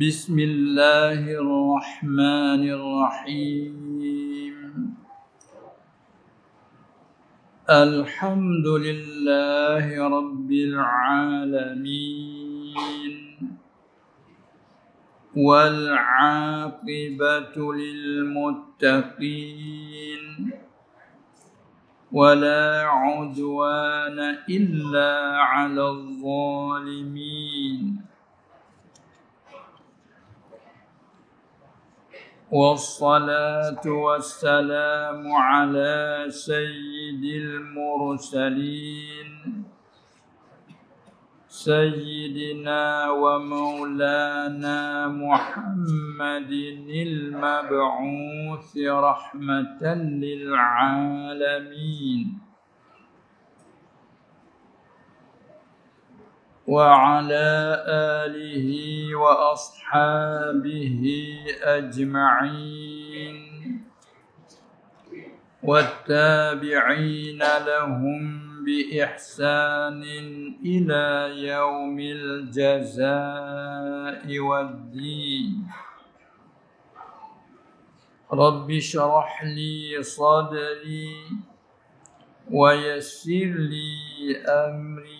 بسم الله الرحمن الرحيم الحمد لله رب العالمين والعاقبة للمتقين ولا عدوان إلا على الظالمين والصلاة والسلام على سيد المرسلين سيدنا ومولانا محمد المبعوث رحمة للعالمين وعلى آله وأصحابه أجمعين والتابعين لهم بإحسان إلى يوم الجزاء والدين رب اشرح لي صدري ويسر لي أمري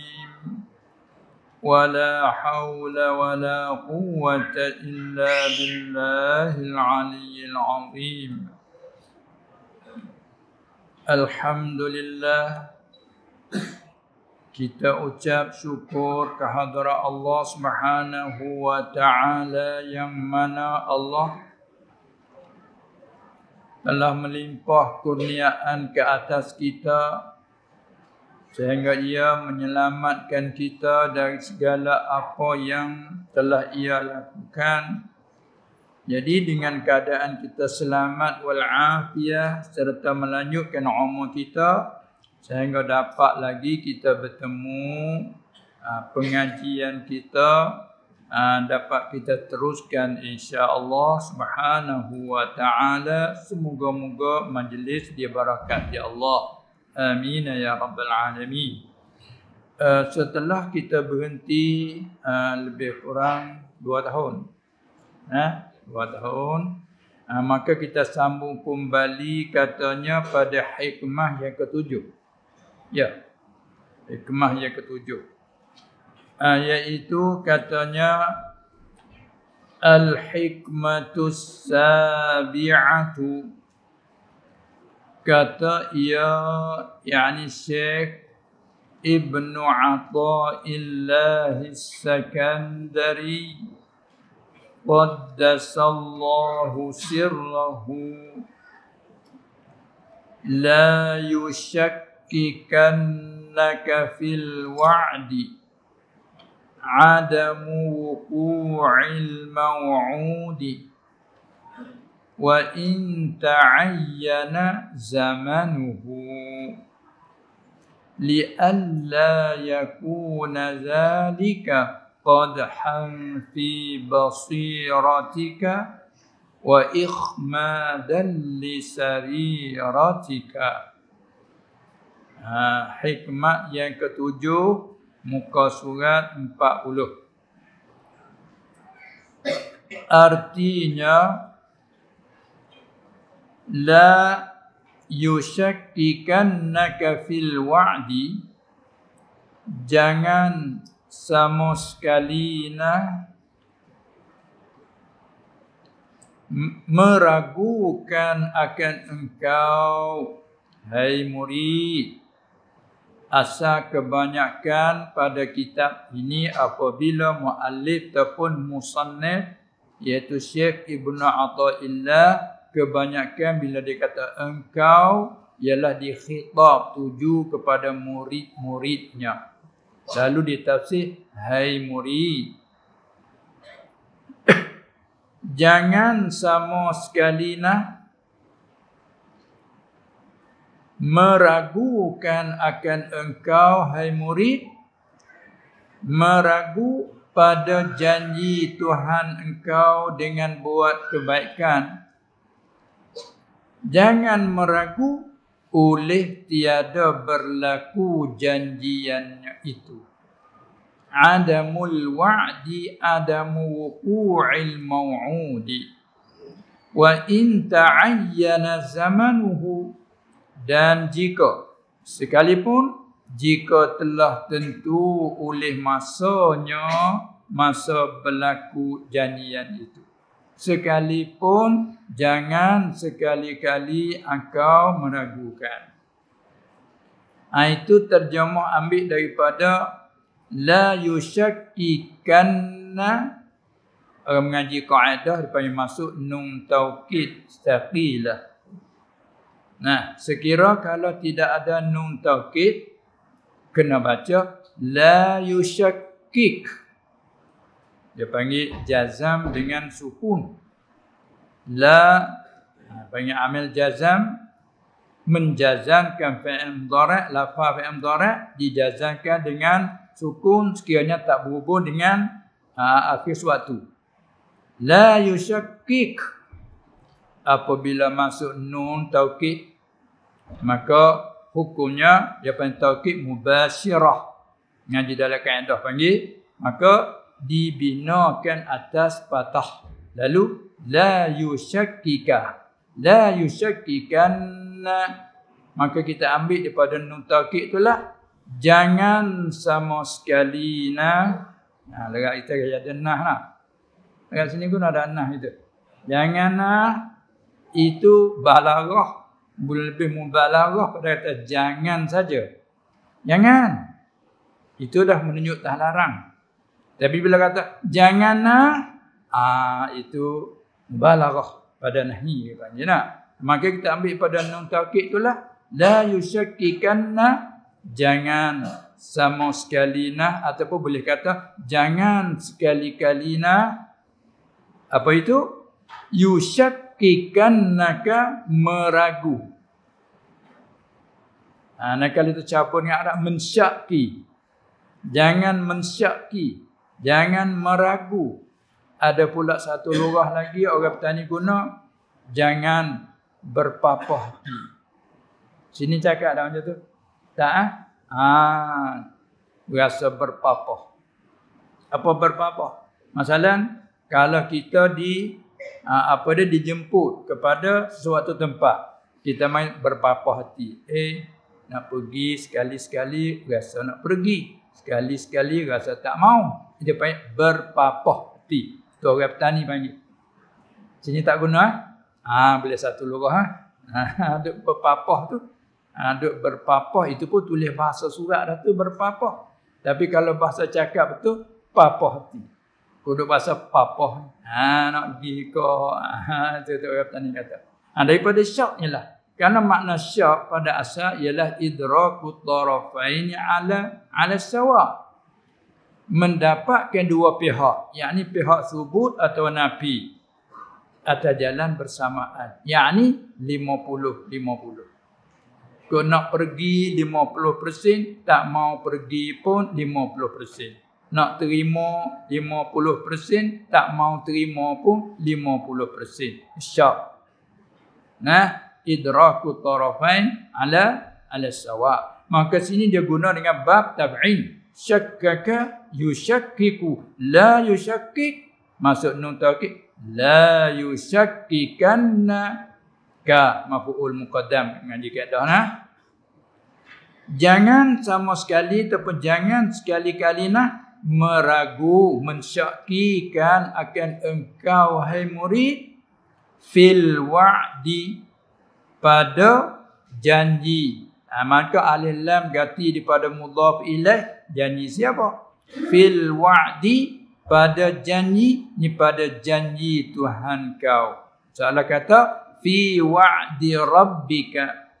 ولا حول ولا قوة إلا بالله العلي العظيم الحمد لله kita ucap syukur kehadrat Allah Subhanahu wa taala yang mana Allah telah melimpah kurniaan ke atas kita sehingga ia menyelamatkan kita dari segala apa yang telah ia lakukan jadi dengan keadaan kita selamat wal afiah serta melanjutkan umur kita sehingga dapat lagi kita bertemu ah, pengajian kita ah, dapat kita teruskan insya-Allah subhanahu wa taala semoga-moga majlis dia barakat ya Allah. Amin ya rabbal alamin. Uh, setelah kita berhenti uh, lebih kurang dua tahun. Nah, eh, 2 tahun uh, maka kita sambung kembali katanya pada hikmah yang ketujuh. Ya. Hikmah yang ketujuh. Uh, iaitu katanya al-hikmatus sabi'atu kata ia yakni Syekh Ibnu Athaillah As-Sakandari qaddasallahu sirrahu la yushakkikannaka fil wa'di عدم وقوع الموعود wa in ta'ayyana zamanuhu li alla yakuna dhalika qad ham fi basiratika wa ikhmadan li sariratika ha, hikmah yang ketujuh muka surat 40 artinya la yushakkikannaka fil wa'di jangan sama sekali meragukan akan engkau hai murid asa kebanyakan pada kitab ini apabila muallif ataupun musannif iaitu Syekh Ibnu Athaillah kebanyakan bila dia kata engkau ialah dikhitab tuju kepada murid-muridnya. Lalu ditafsir, hai murid. Jangan sama sekali nak meragukan akan engkau, hai murid. Meragu pada janji Tuhan engkau dengan buat kebaikan jangan meragu oleh tiada berlaku janjiannya itu. Adamul wa'di adamu wuku'il maw'udi. Wa in ta'ayyana zamanuhu. Dan jika, sekalipun, jika telah tentu oleh masanya, masa berlaku janjian itu sekalipun jangan sekali-kali engkau meragukan. Ah, itu terjemah ambil daripada la yushakikanna orang mengaji kaedah daripada masuk nun taukid istaqilah. Nah, sekira kalau tidak ada nun taukid kena baca la yushakikanna dia panggil jazam dengan sukun la panggil ha, amil jazam menjazamkan fi'il mudhari' la fa'il mudhari' dijazamkan dengan sukun sekiranya tak berhubung dengan aa, ha, akhir suatu la yushakkik apabila masuk nun taukid maka hukumnya dia panggil taukid mubasyirah yang di dalam kaedah panggil maka dibinakan atas patah. Lalu la yusyakkika. La yusyakkikan maka kita ambil daripada nun taukid itulah jangan sama sekali na. Nah, lagak kita kaya ada nah lah. Dekat sini pun ada nah itu. Jangan nah itu balarah lebih mubalarah pada kata jangan saja. Jangan. Itu dah menunjuk tak larang. Tapi bila kata janganlah ah itu mubalaghah pada nahi kan ya nak. Maka kita ambil pada nun taukid itulah la yusyakkikanna jangan sama sekali nak ataupun boleh kata jangan sekali-kali nak apa itu yusyakkikannaka meragu. Ha, ah, nah kalau itu capun yang Arab mensyakki. Jangan mensyaki Jangan meragu. Ada pula satu lurah lagi orang petani guna. Jangan berpapah. Sini cakap ada macam tu. Tak ah? Ha? Ha, rasa berpapah. Apa berpapah? Masalah kalau kita di ah, apa dia dijemput kepada sesuatu tempat kita main berpapah hati eh nak pergi sekali-sekali rasa nak pergi sekali-sekali rasa tak mau dia panggil berpapah peti. Itu orang petani panggil. Sini tak guna. Eh? Ha, boleh satu lurah. Eh? Ha? ha duk berpapah tu. Ha, duk berpapah itu pun tulis bahasa surat dah tu berpapah. Tapi kalau bahasa cakap betul, papah peti. Kuduk bahasa papah. Ha, nak pergi ke. Ha, tu, tu orang petani kata. Ha, daripada syak ni lah. Kerana makna syak pada asal ialah idraku tarafaini ala ala sawak mendapatkan dua pihak yakni pihak subut atau nabi atas jalan bersamaan yakni 50 50 kau nak pergi 50% tak mau pergi pun 50% nak terima 50% tak mau terima pun 50% syak nah idraku tarafain ala ala sawa maka sini dia guna dengan bab tab'in syakkaka yushakkiku la yushakkik maksud nun taukid la yushakkikanna ka maf'ul muqaddam ngaji kaedah nah jangan sama sekali ataupun jangan sekali-kali nah meragu mensyakikan akan engkau hai murid fil wa'di pada janji Ha, maka alif lam ganti daripada mudhaf ilaih janji siapa? Fil wa'di pada janji ni pada janji Tuhan kau. Salah kata fi wa'di rabbika.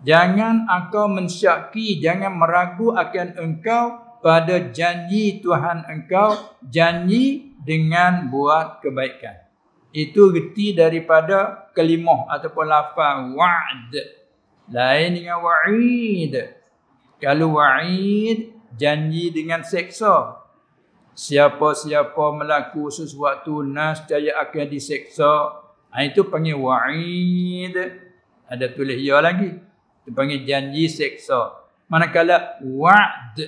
Jangan engkau mensyaki, jangan meragu akan engkau pada janji Tuhan engkau, janji dengan buat kebaikan. Itu reti daripada kelimah ataupun lafaz wa'd lain dengan wa'id. Kalau wa'id, janji dengan seksa. Siapa-siapa melaku sesuatu nas caya akan diseksa. Ha, itu panggil wa'id. Ada tulis ya lagi. Itu panggil janji seksa. Manakala wa'd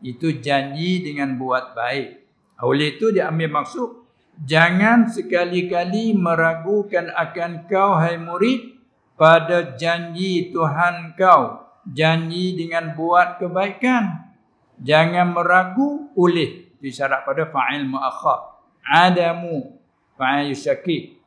itu janji dengan buat baik. Ha, oleh itu dia ambil maksud. Jangan sekali-kali meragukan akan kau hai murid pada janji Tuhan kau janji dengan buat kebaikan jangan meragu oleh disyarat pada fa'il muakhar adamu fa'il yusaki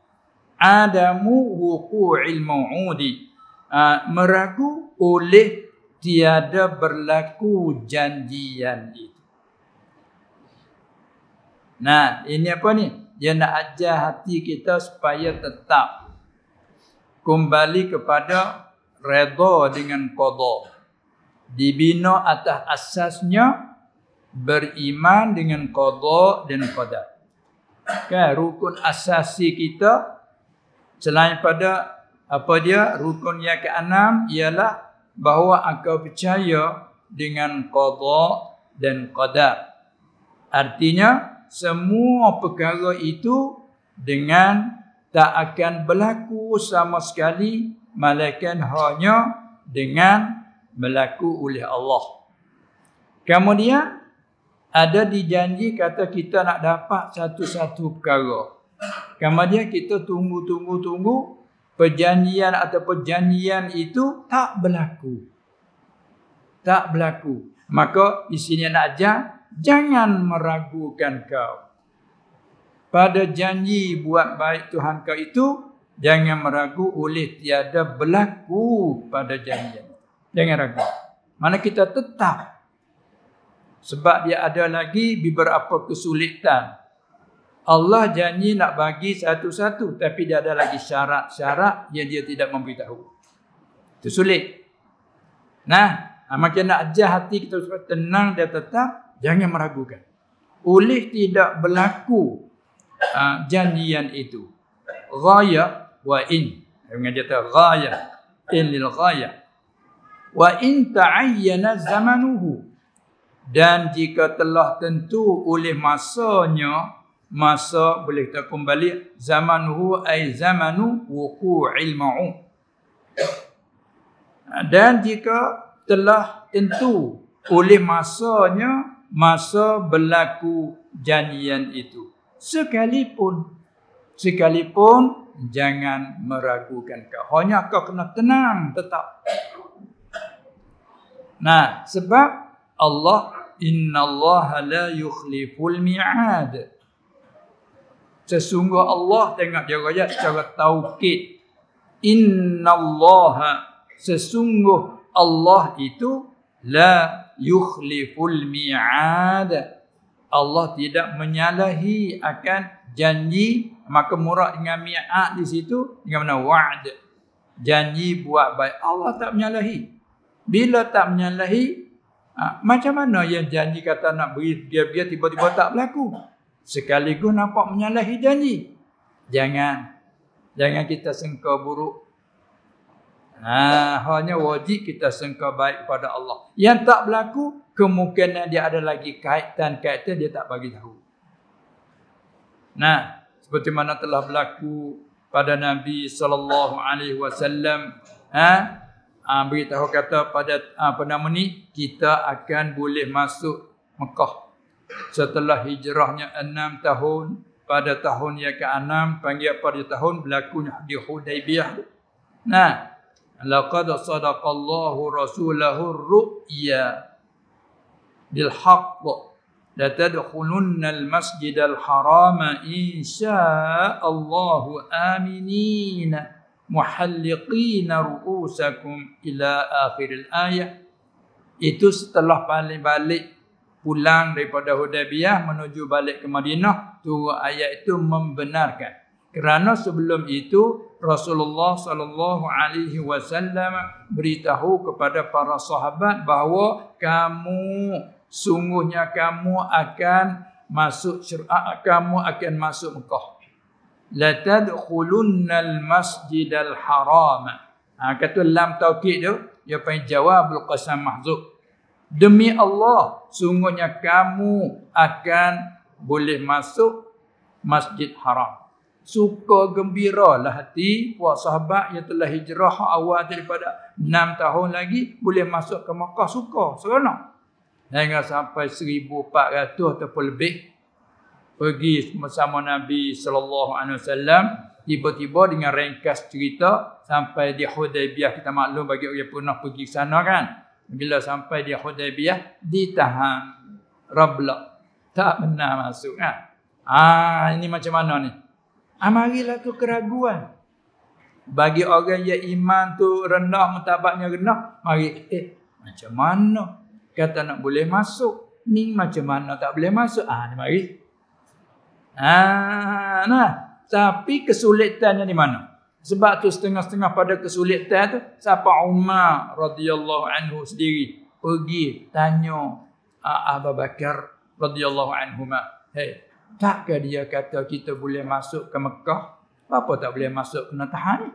adamu wuku'il ma'udi ah, meragu oleh tiada berlaku janjian itu nah ini apa ni dia nak ajar hati kita supaya tetap kembali kepada redha dengan qada dibina atas asasnya beriman dengan qada dan qadar kan rukun asasi kita selain pada apa dia rukun yang keenam ialah bahawa engkau percaya dengan qada dan qadar artinya semua perkara itu dengan tak akan berlaku sama sekali malaikat hanya dengan berlaku oleh Allah. Kemudian ada dijanji kata kita nak dapat satu-satu perkara. Kemudian kita tunggu-tunggu-tunggu perjanjian atau perjanjian itu tak berlaku. Tak berlaku. Maka isinya sini nak ajar, jangan meragukan kau pada janji buat baik Tuhan kau itu jangan meragu oleh tiada berlaku pada janji. Jangan ragu. Mana kita tetap sebab dia ada lagi beberapa kesulitan. Allah janji nak bagi satu-satu tapi dia ada lagi syarat-syarat yang dia tidak memberitahu. Itu sulit. Nah, ha, macam nak ajar hati kita supaya tenang dan tetap, jangan meragukan. Oleh tidak berlaku uh, janjian itu. Gaya wa in. Yang kata gaya. In lil gaya. Wa in ta'ayyana zamanuhu. Dan jika telah tentu oleh masanya, masa boleh kita kembali zamanhu ay zamanu wuqu'il ma'u ah, dan jika telah tentu oleh masanya masa berlaku janjian itu sekalipun sekalipun jangan meragukan kau hanya kau kena tenang tetap nah sebab Allah Inna Allah la yukhliful miad sesungguh Allah tengok dia ayat secara Inna Allah, sesungguh Allah itu la yukhliful mi'ad Allah tidak menyalahi akan janji maka murad dengan mi'ad di situ dengan mana wa'd janji buat baik Allah tak menyalahi bila tak menyalahi ha, macam mana yang janji kata nak beri dia dia tiba-tiba tak berlaku sekaligus nampak menyalahi janji jangan jangan kita sengka buruk Ha, hanya wajib kita sangka baik kepada Allah. Yang tak berlaku, kemungkinan dia ada lagi kaitan-kaitan dia tak bagi tahu. Nah, seperti mana telah berlaku pada Nabi sallallahu alaihi wasallam, ha? ha beritahu kata pada ha, nama ni kita akan boleh masuk Mekah setelah hijrahnya enam tahun pada tahun yang ke-6 panggil pada tahun berlakunya di Hudaybiyah. Nah, laqad sadaqallahu rasulahu ru'ya bil haqq la tadkhulunna al masjid al haram in Allah aminin muhalliqin ru'usakum ila akhir al ayah itu setelah balik-balik pulang daripada Hudaybiyah menuju balik ke Madinah tu ayat itu membenarkan kerana sebelum itu Rasulullah sallallahu alaihi wasallam beritahu kepada para sahabat bahawa kamu sungguhnya kamu akan masuk kamu akan masuk Mekah. La tadkhulunnal masjidal haram. Ha, kata lam taukid tu dia panggil jawabul qasam mahzub. Demi Allah sungguhnya kamu akan boleh masuk Masjid Haram suka gembira lah hati puak sahabat yang telah hijrah awal daripada 6 tahun lagi boleh masuk ke Makkah suka seronok hingga sampai 1400 ataupun lebih pergi bersama Nabi sallallahu alaihi wasallam tiba-tiba dengan ringkas cerita sampai di Hudaybiyah kita maklum bagi orang pernah pergi sana kan bila sampai di Hudaybiyah ditahan Rabla tak pernah masuk kan ah ini macam mana ni Amarilah tu keraguan. Bagi orang yang iman tu rendah, mutabaknya rendah. Mari, eh, macam mana? Kata nak boleh masuk. Ni macam mana tak boleh masuk? Ah, ni mari. Ah, nah. Tapi kesulitannya di mana? Sebab tu setengah-setengah pada kesulitan tu, siapa Umar radhiyallahu anhu sendiri pergi tanya ah, Abu Bakar radhiyallahu anhu Hey, Takkah dia kata kita boleh masuk ke Mekah? Apa tak boleh masuk kena tahan?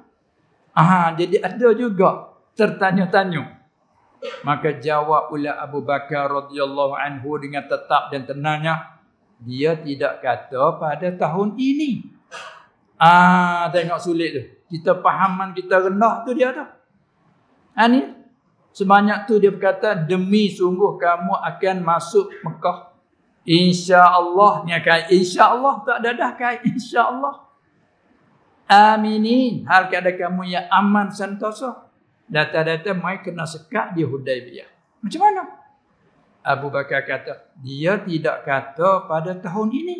Aha, jadi ada juga tertanya-tanya. Maka jawab ula Abu Bakar radhiyallahu anhu dengan tetap dan tenangnya, dia tidak kata pada tahun ini. Ah, tengok sulit tu. Kita pahaman kita rendah tu dia ada. Ani ha, sebanyak tu dia berkata demi sungguh kamu akan masuk Mekah InsyaAllah ni akan. InsyaAllah tak ada dah kan. InsyaAllah. Aminin. Hal kata kamu yang aman sentosa. Data-data mai kena sekat di Hudaybiyah. Macam mana? Abu Bakar kata, dia tidak kata pada tahun ini.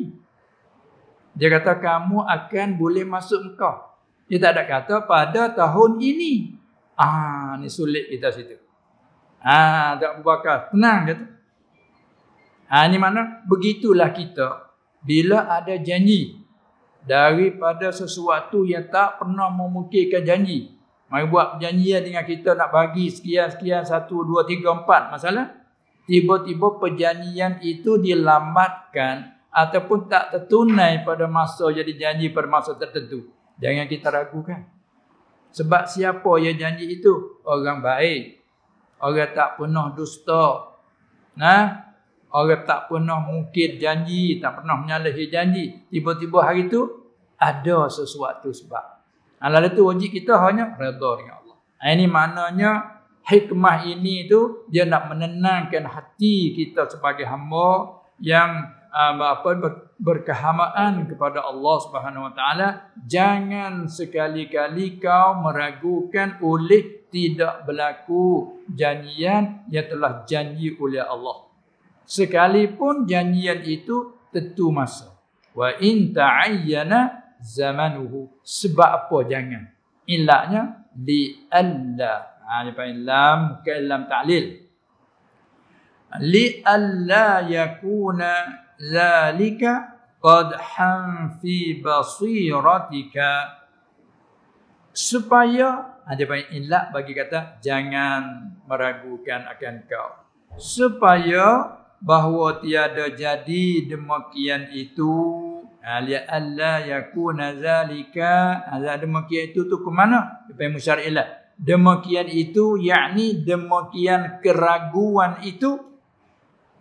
Dia kata, kamu akan boleh masuk Mekah. Dia tak ada kata pada tahun ini. Ah, ni sulit kita situ. Ah, tak Abu Bakar. Tenang, kata. Ha, ini makna begitulah kita bila ada janji daripada sesuatu yang tak pernah memungkinkan janji. Mari buat perjanjian dengan kita nak bagi sekian-sekian satu, dua, tiga, empat masalah. Tiba-tiba perjanjian itu dilambatkan ataupun tak tertunai pada masa jadi janji pada masa tertentu. Jangan kita ragukan. Sebab siapa yang janji itu? Orang baik. Orang tak pernah dusta. Nah, Orang tak pernah mungkin janji, tak pernah menyalahi janji. Tiba-tiba hari itu ada sesuatu sebab. Lalu itu wajib kita hanya redha dengan Allah. Ini maknanya hikmah ini itu dia nak menenangkan hati kita sebagai hamba yang ah, apa berkehamaan kepada Allah Subhanahu wa taala jangan sekali-kali kau meragukan oleh tidak berlaku janjian yang telah janji oleh Allah sekalipun janjian itu tentu masa wa in ta'ayyana zamanuhu sebab apa jangan ilaknya li alla ha dia panggil lam kalam ta'lil li alla yakuna zalika qad ham fi basiratika supaya ada banyak ilat bagi kata jangan meragukan akan kau supaya bahawa tiada jadi demikian itu Alia Allah yakuna zalika Alia demikian itu tu ke mana? Depan musyarilah Demikian itu yakni demikian keraguan itu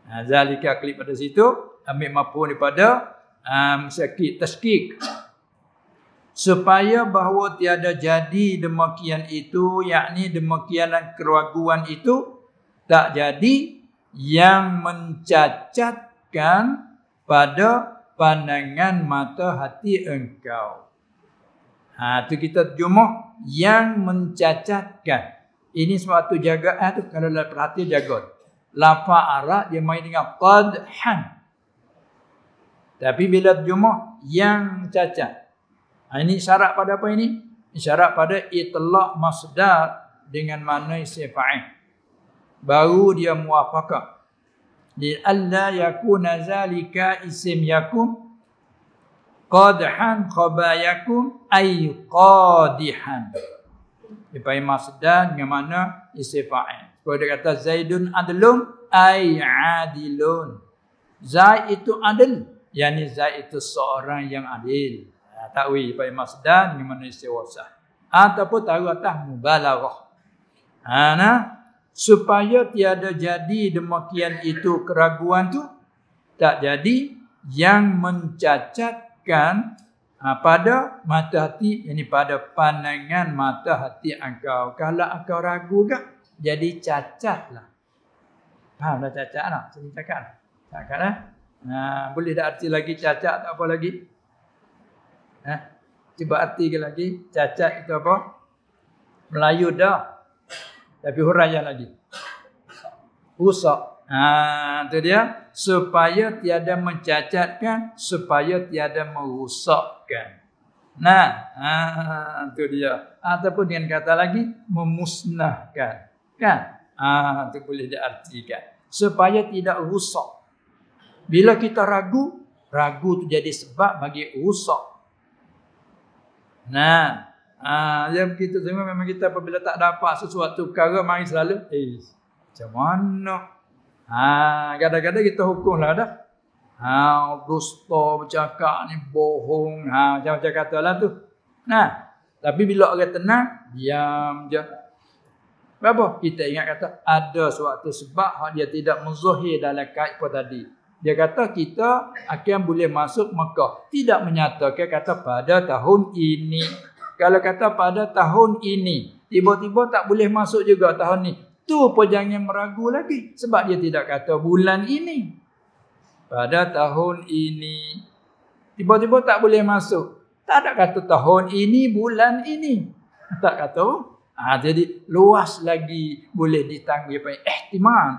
ha, Zalika klik pada situ Ambil mampu daripada um, sakit tashkik Supaya bahawa tiada jadi demikian itu Yakni demikian keraguan itu Tak jadi yang mencacatkan pada pandangan mata hati engkau. Ha, itu kita jumlah yang mencacatkan. Ini suatu jagaan tu kalau dah perhati jaga. Lafa arah dia main dengan qadhan. Tapi bila jumlah yang cacat. Ha, ini syarat pada apa ini? Syarat pada itlaq masdar dengan mana isi baru dia muafakat li alla yakuna zalika isim yakum qadhan khabayakum ay qadihan Ipai masdar dengan mana isi fa'il. Sebab dia kata Zaidun adlum ay adilun. Zaid itu adil. Yang Zaid itu seorang yang adil. Ha, Takwi Ipai masdar dengan mana isi wasah. Ha, ataupun tahu atas mubalarah. Ha, nah? supaya tiada jadi demikian itu keraguan tu tak jadi yang mencacatkan ha, pada mata hati ini pada pandangan mata hati engkau kalau engkau ragu kah jadi cacatlah faham dah cacat lah saya cakap cakap lah ha, boleh tak arti lagi cacat tak apa lagi ha, cuba arti lagi cacat itu apa Melayu dah tapi huraian lagi. Rusak. Ha, itu dia. Supaya tiada mencacatkan. Supaya tiada merusakkan. Nah, ha, itu dia. Ataupun dengan kata lagi, memusnahkan. Kan? Ha, itu boleh diartikan. Supaya tidak rusak. Bila kita ragu, ragu itu jadi sebab bagi rusak. Nah, Ha, ah, yang kita semua memang kita apabila tak dapat sesuatu perkara mari selalu eh macam mana? Ha, kadang-kadang kita hukum lah dah. Ha, dusta bercakap ni bohong. Ha, ah, macam-macam katalah tu. Nah, tapi bila orang tenang, diam je. Berapa? Kita ingat kata ada suatu sebab dia tidak menzahir dalam kaifah tadi. Dia kata kita akan boleh masuk Mekah. Tidak menyatakan kata pada tahun ini. Kalau kata pada tahun ini, tiba-tiba tak boleh masuk juga tahun ni. Tu pun jangan meragu lagi. Sebab dia tidak kata bulan ini. Pada tahun ini, tiba-tiba tak boleh masuk. Tak ada kata tahun ini, bulan ini. Tak kata. Ha, jadi luas lagi boleh ditanggung. Dia ihtimal.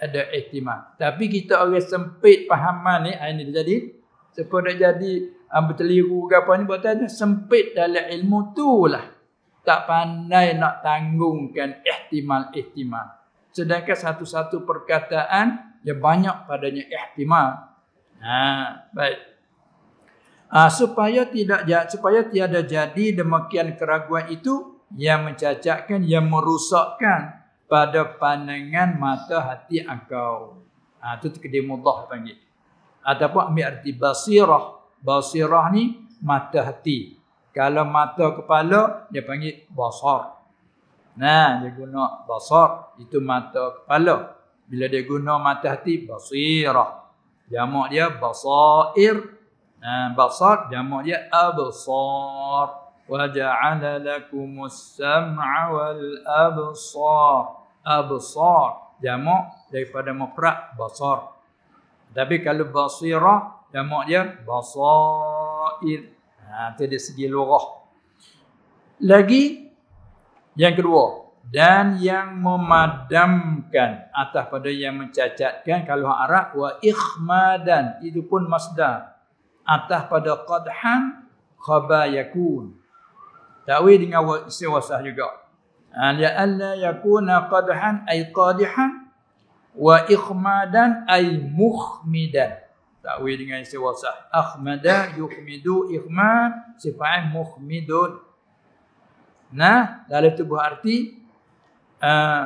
Ada ihtimal. Tapi kita orang sempit pahaman ni, ha, ini jadi. Sepuluh jadi Ambil ah, terliru ke apa ni buat sempit dalam ilmu tu lah. Tak pandai nak tanggungkan ihtimal-ihtimal. Sedangkan satu-satu perkataan dia banyak padanya ihtimal. Ha, baik. Ha, supaya tidak supaya tiada jadi demikian keraguan itu yang mencacatkan, yang merusakkan pada pandangan mata hati engkau. Ha, ah, itu terkedih mudah panggil. Ataupun ambil arti basirah. Basirah ni mata hati. Kalau mata kepala dia panggil basar. Nah, dia guna basar itu mata kepala. Bila dia guna mata hati basirah. Jamak dia basair. Nah, basar jamak dia absar. Wa ja'ala lakum as-sam'a wal absar. Absar jamak daripada mufrad basar. Tapi kalau basirah jamak dia basair ha tu dari segi lurah lagi yang kedua dan yang memadamkan atas pada yang mencacatkan kalau Arab wa ikhmadan itu pun masdar atas pada qadhan khabayakun takwil dengan isim wasah juga ya ha, alla yakuna qadhan ay qadihan wa ikhmadan ay mukhmidan takwil dengan istiwa sah. Akhmada yukhmidu ikhmad sifat eh mukhmidun. Nah, dalam itu berarti uh,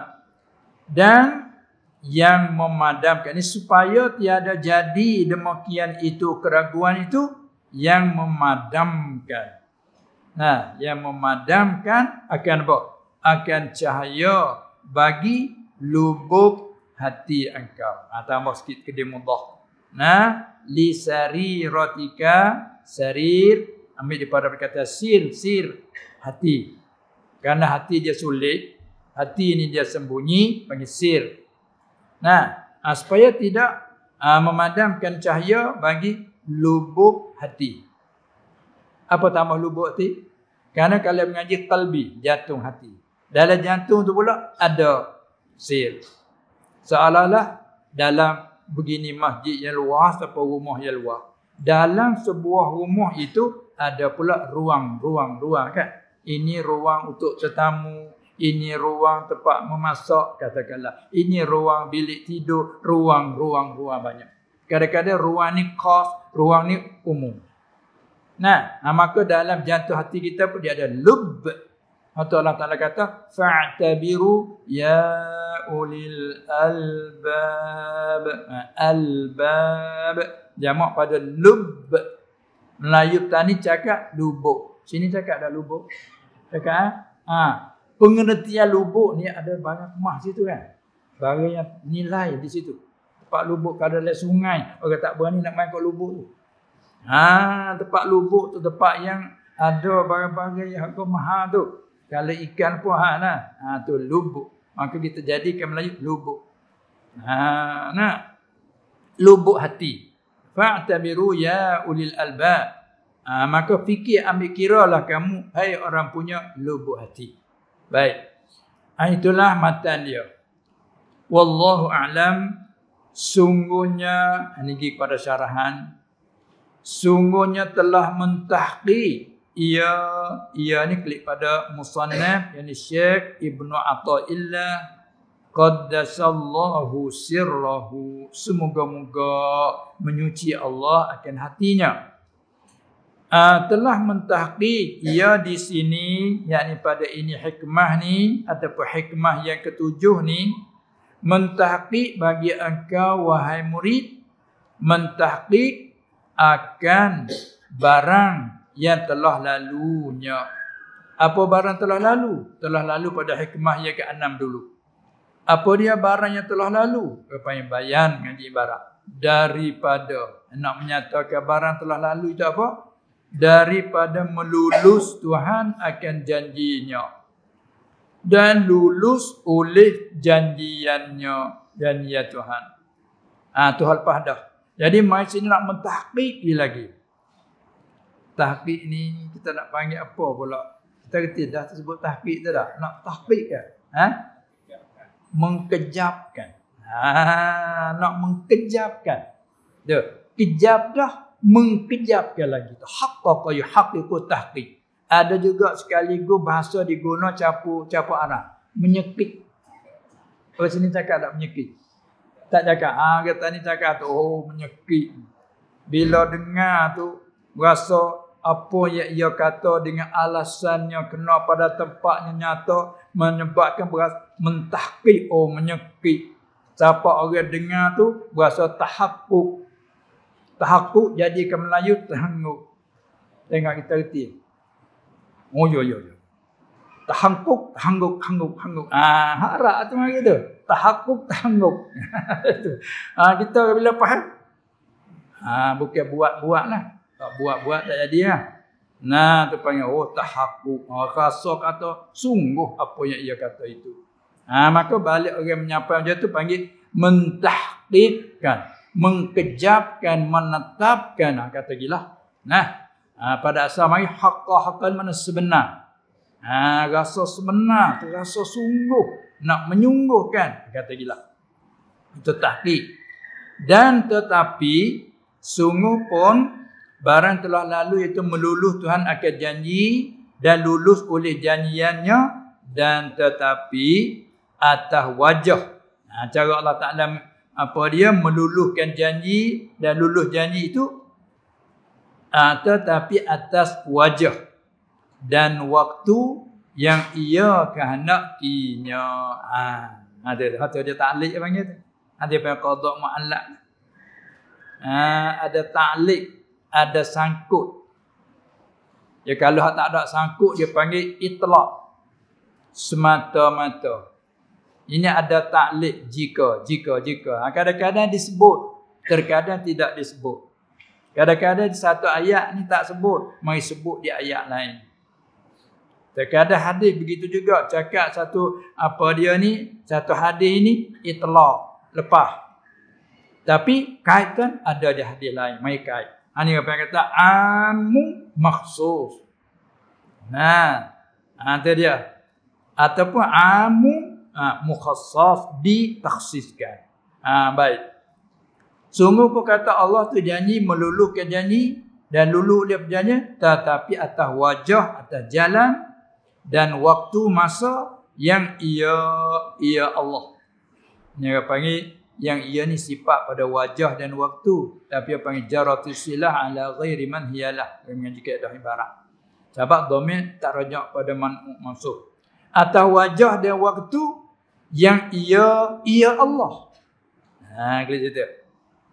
dan yang memadamkan ini supaya tiada jadi demikian itu keraguan itu yang memadamkan. Nah, yang memadamkan akan apa? Akan cahaya bagi lubuk hati engkau. Atau nah, tambah sikit ke Nah, li sarirotika sarir ambil daripada perkataan sir sir hati. Karena hati dia sulit, hati ini dia sembunyi panggil sir. Nah, supaya tidak uh, memadamkan cahaya bagi lubuk hati. Apa tambah lubuk hati? Karena kalau mengaji talbi jantung hati. Dalam jantung tu pula ada sir. Seolah-olah dalam begini masjid yang luas apa rumah yang luas. Dalam sebuah rumah itu ada pula ruang-ruang-ruang kan. Ini ruang untuk tetamu, ini ruang tempat memasak katakanlah. Ini ruang bilik tidur, ruang-ruang-ruang banyak. Kadang-kadang ruang ni kos, ruang ni umum. Nah, nah maka dalam jantung hati kita pun dia ada lub. Atau Allah Ta'ala kata, Fa'tabiru ya أولي Albab. الباب ha, jamak pada lub Melayu tani cakap lubuk sini cakap ada lubuk cakap ha? ha pengertian lubuk ni ada banyak mah situ kan Bagi yang nilai di situ tempat lubuk kalau ada sungai orang tak berani nak main kat lubuk tu ha tempat lubuk tu tempat yang ada barang-barang yang kau mahal tu kalau ikan pun ha, nah. ha tu lubuk maka kita jadikan Melayu lubuk. Ha, nah. Lubuk hati. Fa'tabiru ya ulil albab. Ha, maka fikir ambil kira lah kamu hai hey, orang punya lubuk hati. Baik. Ha, itulah matan dia. Wallahu a'lam sungguhnya ha, ini pada syarahan sungguhnya telah mentahqiq ia ianya klik pada musannaf yakni Syekh Ibnu Athaillah qaddasallahu sirrahu semoga-moga menyuci Allah akan hatinya uh, telah mentahqiq ia di sini yakni pada ini hikmah ni ataupun hikmah yang ketujuh ni mentahqiq bagi engkau wahai murid mentahqiq akan barang yang telah lalunya. Apa barang telah lalu? Telah lalu pada hikmah yang ke-6 dulu. Apa dia barang yang telah lalu? Apa yang bayan dengan ibarat? Daripada nak menyatakan barang telah lalu itu apa? Daripada melulus Tuhan akan janjinya. Dan lulus oleh janjiannya. Janjian Tuhan. Ha, tu hal pahdah. Jadi maksudnya nak mentahkiki lagi tahqiq ni kita nak panggil apa pula? Kita kata dah tersebut tahqiq tu dah. Nak tahqiq ke? Ha? Mengkejapkan. Ah, nak mengkejapkan. Tu. Kejap dah, mengkejapkan lagi tu. Haqqaqa yuhaqqiqu tahqiq. Ada juga sekaligus bahasa diguna capu capu arah. Menyekik. Kalau sini cakap tak menyekik. Tak cakap. Ah, ha, kata ni cakap tu. Oh, menyekik. Bila dengar tu, rasa apa yang ia kata dengan alasannya kena pada tempatnya nyata menyebabkan berasa mentahkik oh menyeki siapa orang dengar tu berasa tahakuk tahakuk jadi ke Melayu terhanguk tengok kita reti oh yo yo yo tahakuk hanguk hanguk ah harap tu macam tu tahakuk tahanguk ah kita bila faham ah bukan buat-buatlah tak buat-buat tak jadi lah. Nah, tu panggil, oh tahakuk. Oh, rasa kata, sungguh apa yang ia kata itu. Ha, maka balik orang menyampaikan macam tu panggil mentahkikkan. Mengkejapkan, menetapkan. Ha, kata gila. Nah, ha, pada asal mari hakka-hakkan mana sebenar. Ha, rasa sebenar, rasa sungguh. Nak menyungguhkan. Kata gila. Itu Dan tetapi, sungguh pun Barang telah lalu itu meluluh Tuhan akan janji dan lulus oleh janjiannya dan tetapi atas wajah. Ha, cara Allah Ta'ala apa dia meluluhkan janji dan lulus janji itu ha, tetapi atas wajah dan waktu yang ia kehendakinya. Ha, ada hati dia ta'liq panggil tu. Ada apa qada mu'allaq. Ha, ada ta'liq ada sangkut. Ya kalau hak tak ada sangkut dia panggil itlaq semata-mata. Ini ada taklid jika jika jika. Ha, kadang-kadang disebut, terkadang tidak disebut. Kadang-kadang di satu ayat ni tak sebut, mai sebut di ayat lain. Terkadang hadis begitu juga cakap satu apa dia ni, satu hadis ini itlaq lepas. Tapi kaitkan ada di hadis lain, mai kait. Ini ah, apa yang kata ammu makhsus. Nah, ha, dia. Ataupun ammu mukhasaf ah, mukhassaf ditakhsiskan. Ha, baik. Sungguh pun kata Allah tu janji meluluhkan janji dan luluh dia perjanji tetapi atas wajah atas jalan dan waktu masa yang ia ia Allah. Ini panggil yang ia ni sifat pada wajah dan waktu tapi apa panggil jaratu silah ala ghairi man hiyalah dengan jika ada ibarat sebab domain tak rajak pada man maksud atau wajah dan waktu yang ia ia Allah ha kira cerita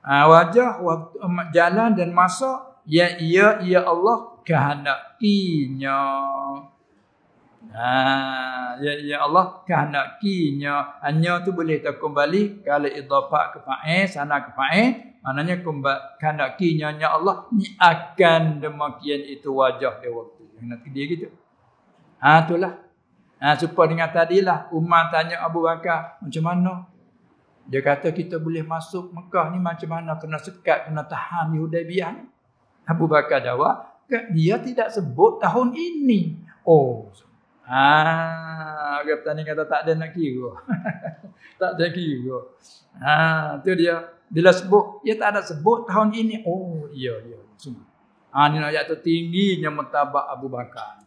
ha, wajah waktu eh, jalan dan masa yang ia ia Allah kehendakinya Ha, ya, ya Allah kehendakinya hanya tu boleh tak kembali kalau idafah ke fa'il sana ke fa'il maknanya kehendakinya ya Allah ni akan demikian itu wajah dia waktu nanti dia gitu ha itulah ha supaya dengan tadilah Umar tanya Abu Bakar macam mana dia kata kita boleh masuk Mekah ni macam mana kena sekat kena tahan di Hudaybiyah Abu Bakar jawab dia tidak sebut tahun ini oh Ah, orang petani kata tak ada nak kira. tak ada kira. Ha, ah, tu dia. Bila sebut, ya tak ada sebut tahun ini. Oh, iya, iya. Semua. Ha, ah, ni nak jatuh tingginya mentabak Abu Bakar.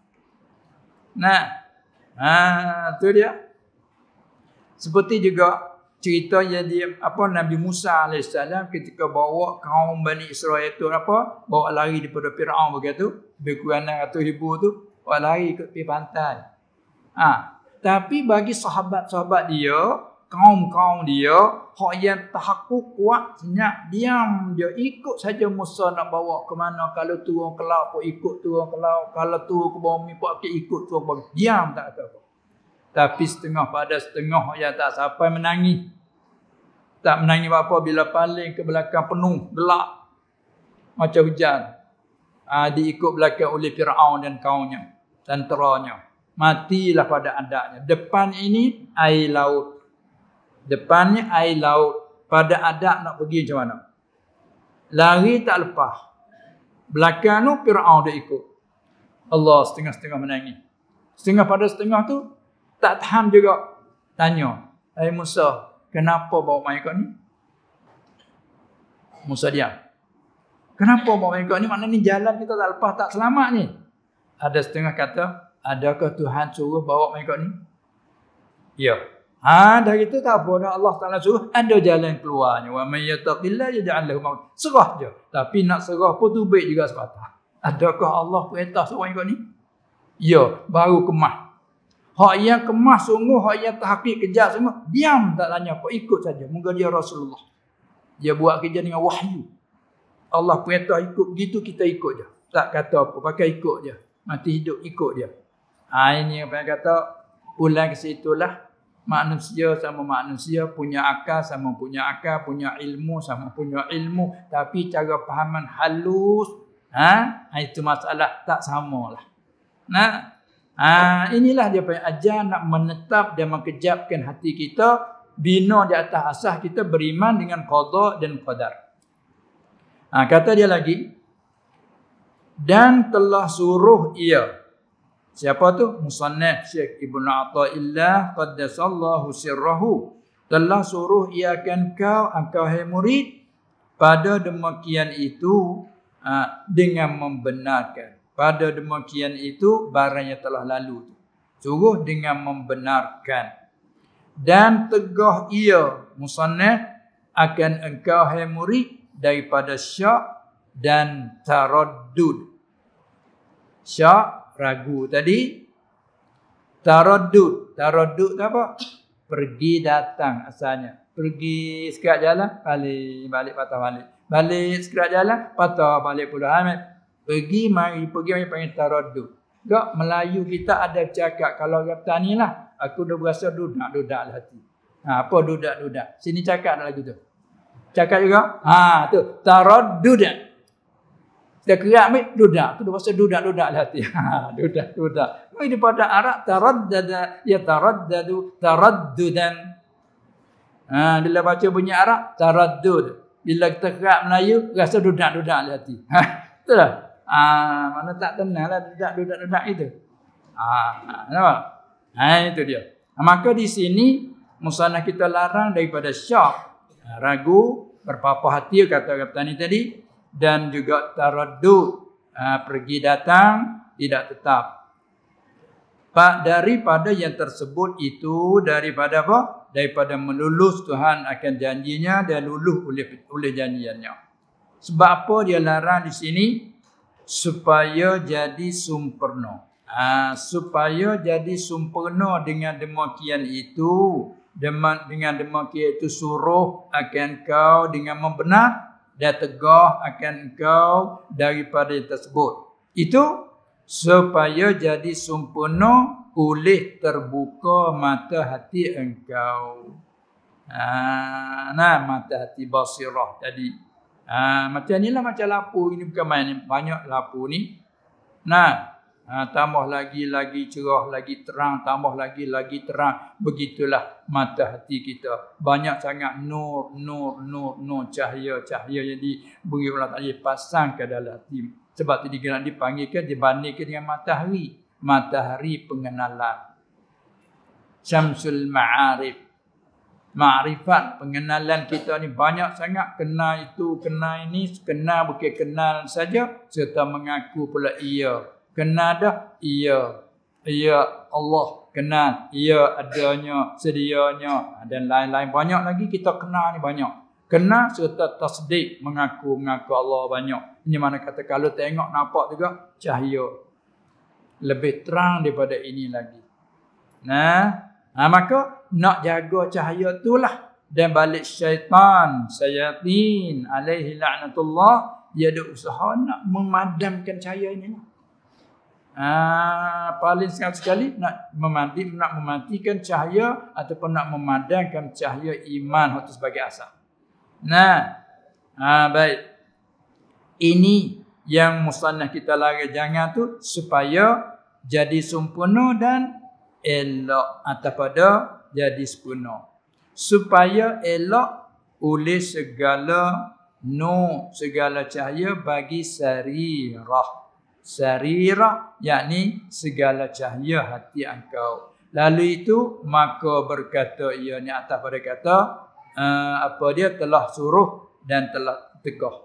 Nah, ha, ah, tu dia. Seperti juga cerita yang dia, apa Nabi Musa AS ketika bawa kaum Bani Israel itu apa? Bawa lari daripada Fir'aun begitu. Lebih kurang 100 ribu tu. Bawa lari ke pantai. Ha. Tapi bagi sahabat-sahabat dia, kaum-kaum dia, hak yang tahakuk kuat senyap diam dia ikut saja Musa nak bawa ke mana kalau turun ke laut pun ikut turun ke laut kalau turun ke bumi pun okay, ikut turun ke bumi diam tak ada apa tapi setengah pada setengah yang tak sampai menangis tak menangis apa bila paling ke belakang penuh gelap macam hujan ha, ah, diikut belakang oleh Firaun dan kaumnya tenteranya matilah pada adanya. Depan ini air laut. Depannya air laut. Pada adab nak pergi macam mana? Lari tak lepas. Belakang tu Fir'aun dia ikut. Allah setengah-setengah menangis. Setengah pada setengah tu tak tahan juga. Tanya. Hai Musa, kenapa bawa mayat ni? Musa dia, Kenapa bawa mayat ni? Maknanya ni jalan kita tak lepas, tak selamat ni. Ada setengah kata, adakah Tuhan suruh bawa mereka ni? Ya. Ha, dari itu tak apa dah Allah Taala suruh ada jalan keluarnya. Wa may yattaqillaha yaj'al lahu Serah je. Tapi nak serah pun tu baik juga sepatutnya. Adakah Allah perintah suruh mereka ni? Ya, baru kemah. Hak yang kemah sungguh, hak yang tahqiq kejar semua, diam tak tanya apa, ikut saja. Moga dia Rasulullah. Dia buat kerja dengan wahyu. Allah perintah ikut begitu kita ikut je. Tak kata apa, pakai ikut je. Mati hidup ikut dia. Ha, ini apa yang kata, pulang ke situ lah. Manusia sama manusia, punya akal sama punya akal, punya ilmu sama punya ilmu. Tapi cara pahaman halus, ha? ha, itu masalah tak sama lah. Nah, ha, inilah dia punya ajar nak menetap dan mengejapkan hati kita. Bina di atas asah kita beriman dengan kodok dan kodar. Ha, kata dia lagi, dan telah suruh ia Siapa tu? Musannaf Syekh Ibn Atta'illah Qaddasallahu sirrahu Telah suruh iakan kau Engkau hai murid Pada demikian itu ah, Dengan membenarkan Pada demikian itu Barang telah lalu tu. Suruh dengan membenarkan Dan tegah ia Musannaf Akan engkau hai murid Daripada syak dan taradud Syak ragu tadi taraddud taraddud tu apa pergi datang asalnya pergi sekejap jalan balik balik patah balik balik sekejap jalan patah balik pula amat ha, pergi mari pergi mari panggil taraddud tak Melayu kita ada cakap kalau kata ni lah aku dah berasa dudak dudak lah hati ha, apa dudak dudak sini cakap lagi tu cakap juga ha tu taraddud dia kerak mai dudak Tu dia dudak dudak duda hati. Ha, dudak. duda-duda. Mai di pada Arab taraddada ya taraddadu taraddudan. Ha, bila baca bunyi Arab taraddud. Bila kita kerak Melayu rasa dudak duda lah hati. Ha, betul tak? Ha, mana tak tenanglah duda-duda itu. Ha, nampak? Ha, itu dia. Ha, maka di sini musanah kita larang daripada syak, ha, ragu, berpapah hati kata-kata ni tadi, dan juga taradud ha, pergi datang tidak tetap Pak daripada yang tersebut itu daripada apa daripada melulus Tuhan akan janjinya dan luluh oleh oleh janjiannya sebab apa dia larang di sini supaya jadi sempurna ha, supaya jadi sempurna dengan demikian itu dengan demikian itu suruh akan kau dengan membenar dan tegah akan engkau daripada tersebut. Itu supaya jadi sempurna oleh terbuka mata hati engkau. Ha, nah, mata hati basirah tadi. Ha, macam inilah macam lapu. Ini bukan main. Banyak lapu ni. Nah, ha, tambah lagi lagi cerah lagi terang tambah lagi lagi terang begitulah mata hati kita banyak sangat nur nur nur nur cahaya cahaya yang diberi Allah Taala pasang ke dalam hati sebab tadi kena dipanggilkan dibandingkan dengan matahari matahari pengenalan syamsul ma'arif Ma'rifat, pengenalan kita ni banyak sangat. Kenal itu, kenal ini, kenal bukan kenal saja. Serta mengaku pula ia kenal dah ia ia Allah kenal ia adanya sedianya dan lain-lain banyak lagi kita kenal ni banyak kenal serta tasdik mengaku mengaku Allah banyak ini mana kata kalau tengok nampak juga cahaya lebih terang daripada ini lagi nah ha, maka nak jaga cahaya itulah dan balik syaitan sayatin alaihi laknatullah dia ada usaha nak memadamkan cahaya ini lah. Ah, paling sekali sekali nak memandi nak mematikan cahaya ataupun nak memadamkan cahaya iman itu sebagai asal. Nah. Ha, baik. Ini yang musannah kita lari jangan tu supaya jadi sempurna dan elok ataupun jadi sempurna. Supaya elok oleh segala nur, segala cahaya bagi sarirah sarira yakni segala cahaya hati engkau lalu itu maka berkata ia ni atas pada kata uh, apa dia telah suruh dan telah tegah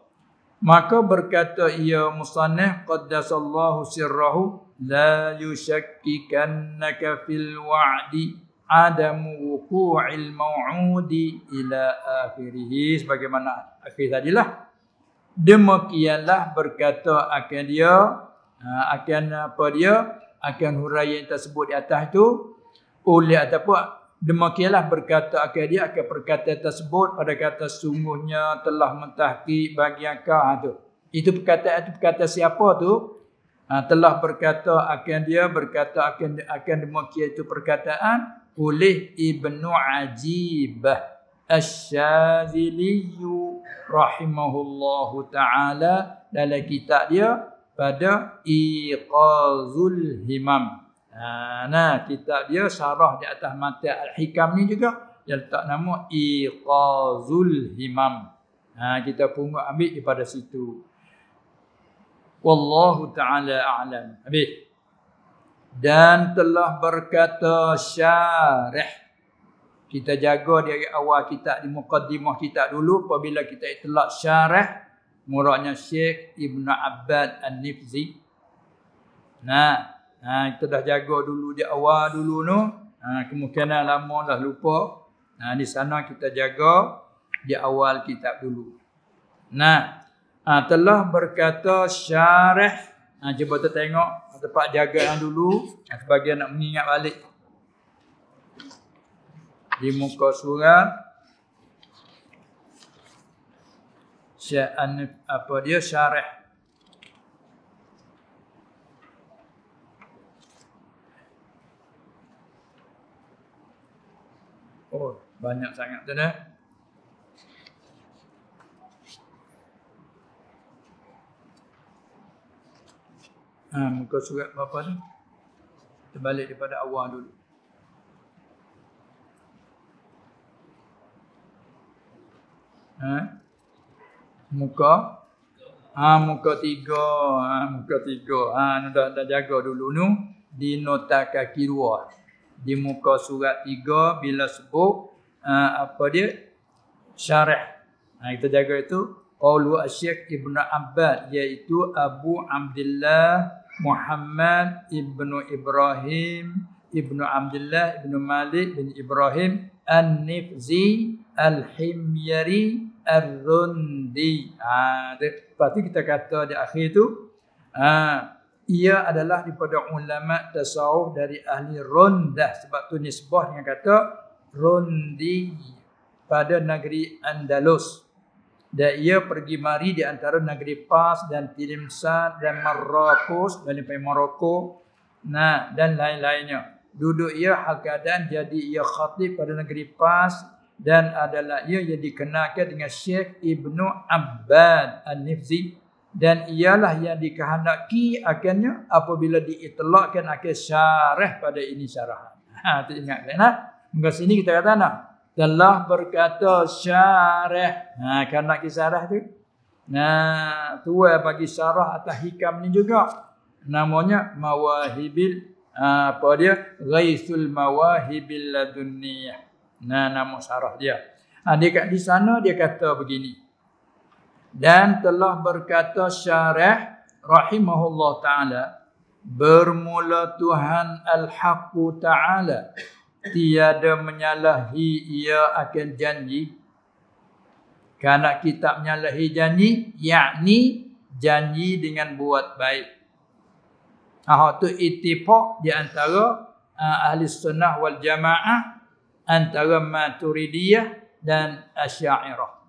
maka berkata ia musannif qaddasallahu sirrahu la yushakkikannaka fil wa'di adam wuqu'il maw'udi ila akhirih sebagaimana akhir tadilah demikianlah berkata akan dia Ah, akan apa dia akan hurai yang tersebut di atas itu oleh ataupun demikianlah berkata akan dia akan perkataan tersebut pada kata sungguhnya telah mentahki bagi akal itu. Ah, itu perkataan itu perkataan siapa tu ha, telah berkata akan dia berkata akan akan demikian itu perkataan oleh ibnu ajib asy-syadzili rahimahullahu taala dalam kitab dia pada iqazul himam. Ha, nah, kitab dia syarah di atas mata al-hikam ni juga. Dia letak nama iqazul himam. Ha, kita pungut ambil daripada situ. Wallahu ta'ala a'lam. Habis. Dan telah berkata syarah. Kita jaga dari awal kitab di mukaddimah kitab dulu. Apabila kita itulah syarah. Muranya Syekh Ibn Abbad An-Nifzi. Nah, ha, kita dah jaga dulu di awal dulu tu. Ha, kemungkinan lama dah lupa. Nah ha, di sana kita jaga di awal kitab dulu. Nah, ha, telah berkata syarah. Ha, cuba kita tengok tempat jaga yang dulu. Ha, Sebagai nak mengingat balik. Di muka surat. apa dia syarah Oh, banyak sangat tu dah. Ha, muka surat berapa tu? Terbalik daripada awal dulu. Ha? muka ha muka tiga ha muka tiga ha nak nak jaga dulu nu di nota kaki dua di muka surat tiga bila sebut ha, apa dia syarah ha kita jaga itu qaulu asyik ibnu abbad iaitu abu abdullah muhammad ibnu ibrahim ibnu abdullah ibnu malik bin ibrahim an-nifzi al-himyari Ar-Rundi. Ha, tu kita kata di akhir tu, ha, ia adalah daripada ulama tasawuf dari ahli rondah. Sebab tu nisbah dengan kata Rundi pada negeri Andalus. Dan ia pergi mari di antara negeri Pas dan Tilimsan dan Marrakus dan di Maroko. Nah, dan lain-lainnya. Duduk ia hal keadaan jadi ia khatib pada negeri Pas dan adalah ia yang dikenalkan dengan Syekh Ibnu Abbad An-Nifzi dan ialah yang dikehendaki akhirnya apabila diitlakkan akhir syarah pada ini syarah. Ha, tu ingat kan? Nah? Ha? Muka sini kita kata nak telah berkata syarah. Ha, kan nak kisarah tu? Nah, tua bagi syarah atau hikam ni juga. Namanya mawahibil ha, apa dia? Ghaisul mawahibil ladunniyah. Nah, nama syarah dia. Ha, dia kat di sana dia kata begini. Dan telah berkata syarah rahimahullah ta'ala. Bermula Tuhan al-haqqu ta'ala. Tiada menyalahi ia akan janji. Karena kita menyalahi janji. Yakni janji dengan buat baik. Ha, ah, itu itipak di antara ah, ahli sunnah wal jamaah antara Maturidiyah dan Asy'ariyah.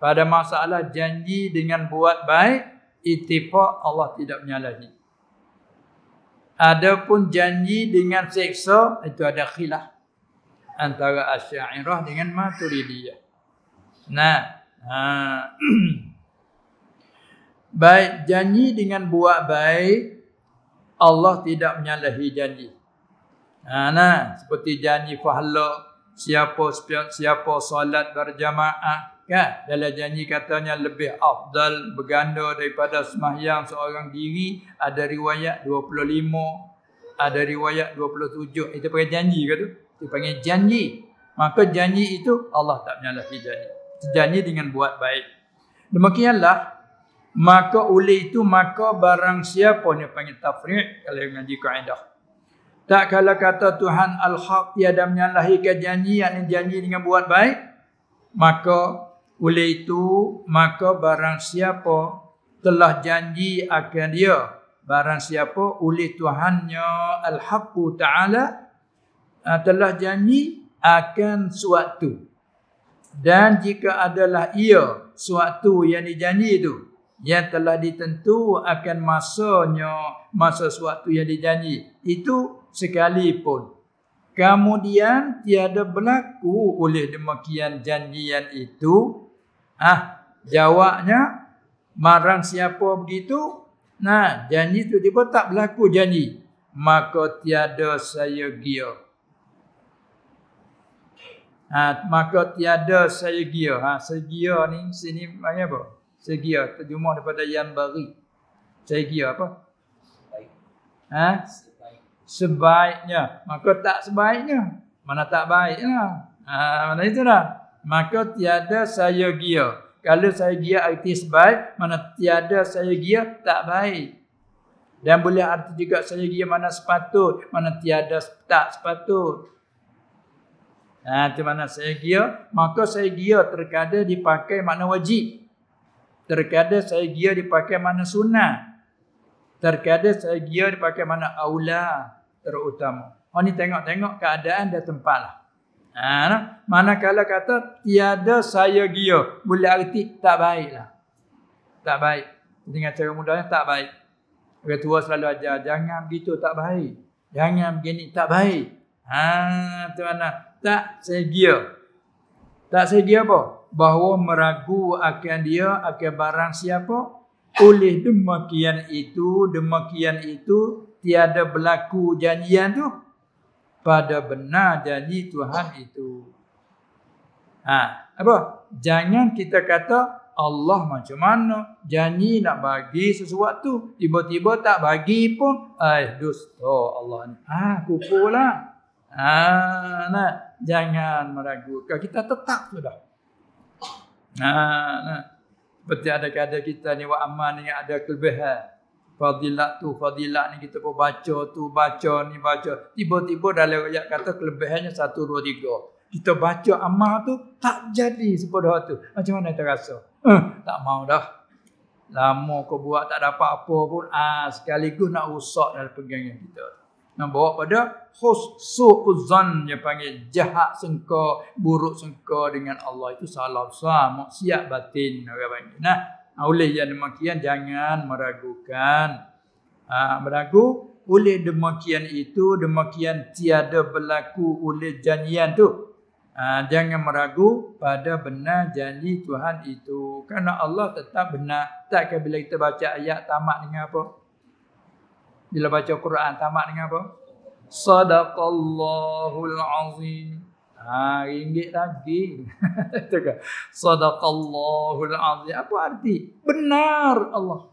Pada masalah janji dengan buat baik, ittifaq Allah tidak menyalahi. Adapun janji dengan seksa itu ada khilaf antara Asy'ariyah dengan Maturidiyah. Nah, ha. baik janji dengan buat baik Allah tidak menyalahi janji. Ha, nah, seperti janji fahlah siapa siapa solat berjamaah kan dalam janji katanya lebih afdal berganda daripada sembahyang seorang diri ada riwayat 25 ada riwayat 27 itu pakai janji ke tu dia panggil janji maka janji itu Allah tak menyalahi janji janji dengan buat baik demikianlah maka oleh itu maka barang siapa ni panggil tafriq kalau mengaji kaidah tak kala kata Tuhan Al-Haq tiada menyalahikan janji yang janji dengan buat baik. Maka oleh itu, maka barang siapa telah janji akan dia. Barang siapa oleh Tuhannya Al-Haq Ta'ala ah, telah janji akan suatu. Dan jika adalah ia suatu yang dijanji itu. Yang telah ditentu akan masanya, masa suatu yang dijanji. Itu sekalipun. Kemudian tiada berlaku oleh demikian janjian itu. Ah, jawabnya marang siapa begitu? Nah, janji itu tiba tak berlaku janji. Maka tiada saya gear. Ha, maka tiada saya gear. Ha, saya gear ni sini maknanya apa? Saya gear terjemah daripada yang bari. Saya gear apa? Ha? sebaiknya maka tak sebaiknya mana tak baiklah ha mana itu dah maka tiada saya gia kalau saya gia arti sebaik mana tiada saya gia tak baik dan boleh arti juga saya gia mana sepatut mana tiada tak sepatut Ha, di mana saya gia, maka saya gia terkadang dipakai makna wajib. Terkadang saya gia dipakai makna sunnah. Terkadang saya gia dipakai mana aula terutama. Oh ni tengok-tengok keadaan dan tempat lah. Ha, nah. Manakala kata tiada saya gia. Boleh arti tak baik lah. Tak baik. Dengan cara mudahnya tak baik. Orang tua selalu ajar. Jangan begitu tak baik. Jangan begini tak baik. Ha, tuan Tak saya gia. Tak saya gia apa? Bahawa meragu akan dia, akan barang siapa? Oleh demikian itu, demikian itu, tiada berlaku janjian tu pada benar janji Tuhan itu. Ha, apa? Jangan kita kata Allah macam mana janji nak bagi sesuatu tiba-tiba tak bagi pun ai dusta Allah ni. Ha, kupulah. Ha, nah. jangan meragu. Kita tetap sudah. Ha, nah. Seperti ada kata kita ni wa aman yang ada kelebihan fadilat tu fadilat ni kita pun baca tu baca ni baca tiba-tiba dalam ayat kata kelebihannya satu dua tiga kita baca amal tu tak jadi sepeda tu macam mana kita rasa eh, tak mau dah lama kau buat tak dapat apa pun ah sekaligus nak rosak dalam pegangan kita yang bawa pada khusu uzan yang panggil jahat sengka, buruk sengka dengan Allah itu salah besar, maksiat batin orang panggil. Nah, oleh yang demikian jangan meragukan. Ha, meragu oleh demikian itu demikian tiada berlaku oleh janjian tu. Ha, jangan meragu pada benar janji Tuhan itu. Kerana Allah tetap benar. Tak bila kita baca ayat tamat dengan apa? Bila baca Quran tamat dengan apa? Sadaqallahul azim. Ha, ringgit lagi. Kan. Sadaqallahul azim. Apa arti? Benar Allah.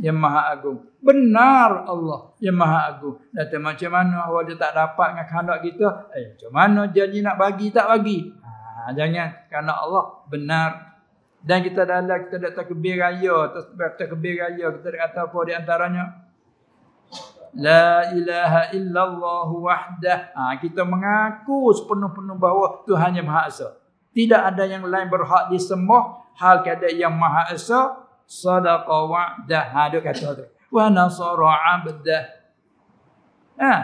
Yang Maha Agung. Benar Allah. Yang Maha Agung. Dan macam mana awak dia tak dapat dengan kehendak kita. Eh, macam mana janji nak bagi tak bagi. Ha, jangan. Kerana Allah benar. Dan kita dalam kita dah takbir raya. Takbir raya. Kita ada kata apa di antaranya. La ilaha illallah wahdah. Ha, kita mengaku sepenuh-penuh bahawa Tuhan yang maha esa. Tidak ada yang lain berhak disembah hal kada yang maha esa. Sadaqa wa'dah. Ha, dia kata tu. Wa nasara 'abdah. Ha.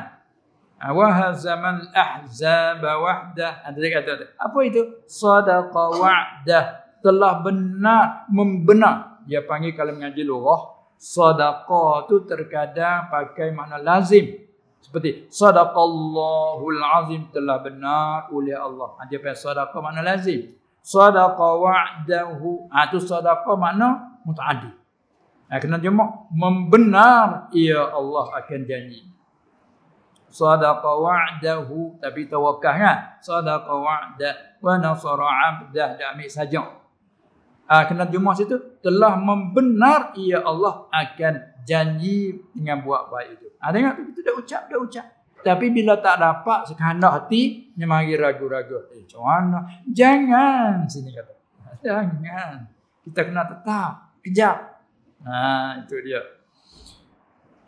ha wa hazamal ahzab wahdah. Ada ha, dia kata tu. Apa itu? Sadaqa wa'dah telah benar membenar. Dia panggil kalau mengaji lurah sadaqah tu terkadang pakai makna lazim. Seperti sadaqallahul azim telah benar oleh Allah. Ha, dia panggil sadaqah makna lazim. Sadaqah wa'dahu. Ha, tu sadaqah makna mut'adi. Ha, kena jumpa. Membenar ia Allah akan janji. Sadaqah wa'dahu. Tapi tawakkah kan? Sadaqah wa'dah. Wa nasara abdah. Dia ambil sajak uh, kena jumlah situ telah membenar ya Allah akan janji dengan buat baik itu. Ah tengok kita dah ucap dah ucap. Tapi bila tak dapat sekehendak hati nyemari ragu-ragu. Eh, macam Jangan sini kata. Jangan. Kita kena tetap kejap. Nah, itu dia.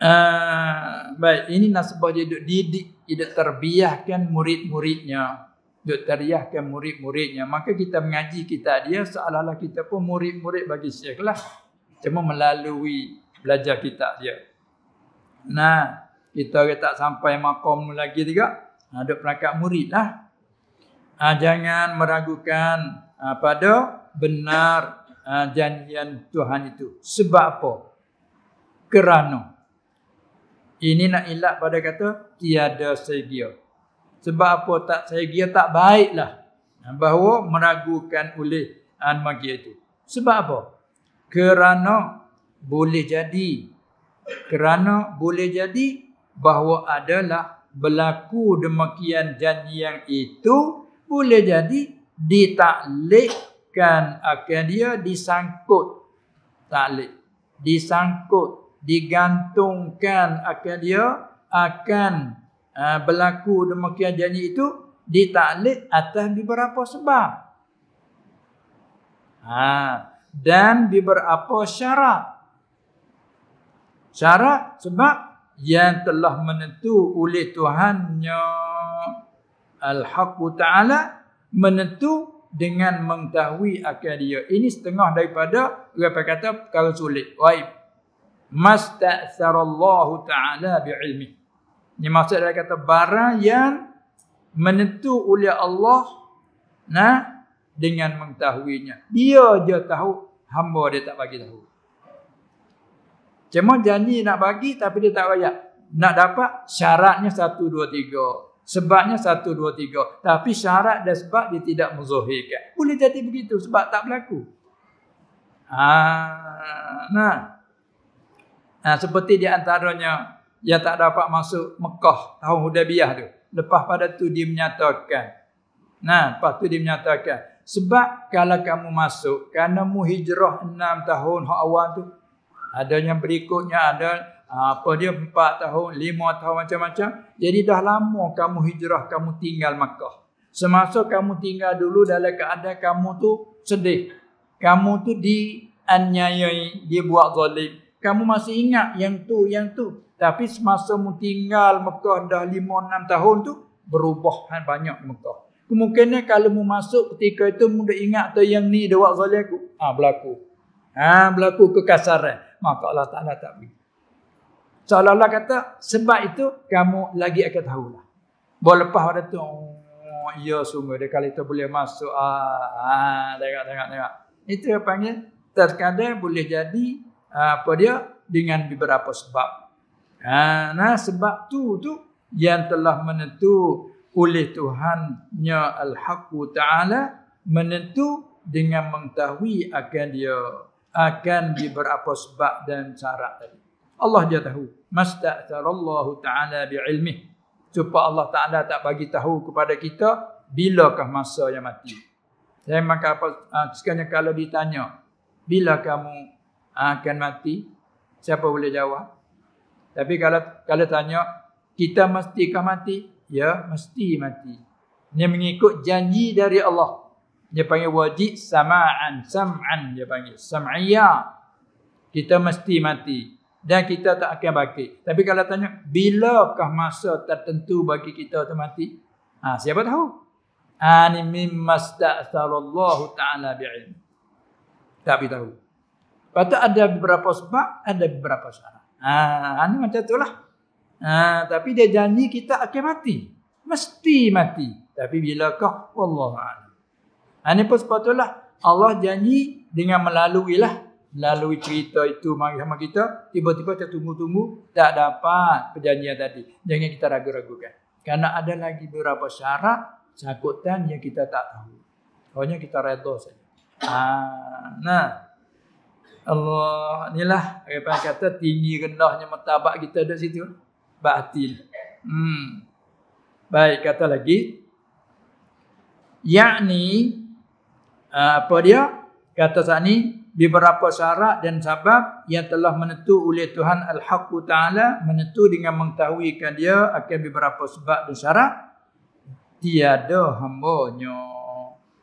Uh, baik, ini nasabah dia duduk didik, dia terbiahkan murid-muridnya duk tariahkan murid-muridnya. Maka kita mengaji kita dia seolah-olah kita pun murid-murid bagi syekh lah. Cuma melalui belajar kita dia. Nah, kita tak sampai makam lagi juga. Ada ha, duk perangkat murid lah. Ha, jangan meragukan ha, pada benar ha, janjian Tuhan itu. Sebab apa? Kerana. Ini nak ilat pada kata tiada segiak sebab apa tak saya kira tak baiklah bahawa meragukan oleh an ah, magi itu sebab apa kerana boleh jadi kerana boleh jadi bahawa adalah berlaku demikian janji yang itu boleh jadi ditaklikkan akan dia disangkut taklik disangkut digantungkan akan dia akan Ha, berlaku demikian jadi itu ditaklid atas beberapa sebab. Ha, dan beberapa syarat. Syarat sebab yang telah menentu oleh Tuhannya Al-Haqq Ta'ala menentu dengan mengetahui akan dia. Ini setengah daripada berapa kata perkara sulit. Waib. Mastaksarallahu ta'ala bi'ilmih. Ini maksud dia kata barang yang menentu oleh Allah nah dengan mengetahuinya. Dia je tahu, hamba dia tak bagi tahu. Cuma janji nak bagi tapi dia tak bayar. Nak dapat syaratnya satu dua tiga. Sebabnya satu dua tiga. Tapi syarat dan sebab dia tidak menzuhirkan. Boleh jadi begitu sebab tak berlaku. Ah, nah. nah seperti di antaranya yang tak dapat masuk Mekah tahun Hudabiyah tu. Lepas pada tu dia menyatakan. Nah, lepas tu dia menyatakan. Sebab kalau kamu masuk, kerana mu hijrah enam tahun hak awal tu, ada yang berikutnya ada apa dia empat tahun, lima tahun macam-macam. Jadi dah lama kamu hijrah, kamu tinggal Mekah. Semasa kamu tinggal dulu dalam keadaan kamu tu sedih. Kamu tu dianyayai, dia buat zalim. Kamu masih ingat yang tu, yang tu. Tapi semasa mu tinggal Mekah dah lima enam tahun tu, berubah kan banyak Mekah. Kemungkinan kalau mu masuk ketika itu mu dah ingat tu yang ni dia buat zalim aku. Ha, berlaku. Ha, berlaku kekasaran. Maka Allah Ta'ala tak beri. Seolah-olah kata, sebab itu kamu lagi akan tahulah. Bawa lepas pada tu, oh, ya sungguh dia kali itu boleh masuk. Ah, ha, tengok, tengok, tengok. Itu yang panggil, terkadang boleh jadi apa dia dengan beberapa sebab. Ha, nah sebab tu tu yang telah menentu oleh Tuhannya Al-Haqqu Ta'ala menentu dengan mengetahui akan dia akan diberapa sebab dan cara tadi. Allah dia tahu. Allah ta'ala bi'ilmih. Cuba Allah Ta'ala tak bagi tahu kepada kita bilakah masa yang mati. Saya maka apa, ha, sekalian kalau ditanya, bila kamu akan mati, siapa boleh jawab? Tapi kalau kalau tanya kita mesti ke mati? Ya, mesti mati. Dia mengikut janji dari Allah. Dia panggil wajib sama'an, sam'an dia panggil. Sam'iyya. Kita mesti mati dan kita tak akan bangkit. Tapi kalau tanya bilakah masa tertentu bagi kita untuk mati? Ha, siapa tahu? Ani mimma sta'sarallahu ta'ala bi'ilm. Tak tahu. Patut ada beberapa sebab, ada beberapa syarat. Ha, ini macam itulah. Ha, tapi dia janji kita akan mati. Mesti mati. Tapi bila kau, Allah. Ini ha, pun sepatutnya Allah janji dengan melalui lah. Melalui cerita itu sama kita. Tiba-tiba kita tunggu-tunggu. Tak dapat perjanjian tadi. Jangan kita ragu-ragukan. Karena ada lagi beberapa syarat. Sakutan yang kita tak tahu. Pokoknya kita redha saja. Ha, nah. Allah ni lah Orang kata tinggi rendahnya martabat kita ada situ Batil hmm. Baik kata lagi Yakni ah, Apa dia Kata saat ni Beberapa syarat dan sebab Yang telah menentu oleh Tuhan Al-Hakku Ta'ala Menentu dengan mengetahuikan dia Akan beberapa sebab dan syarat Tiada hambanya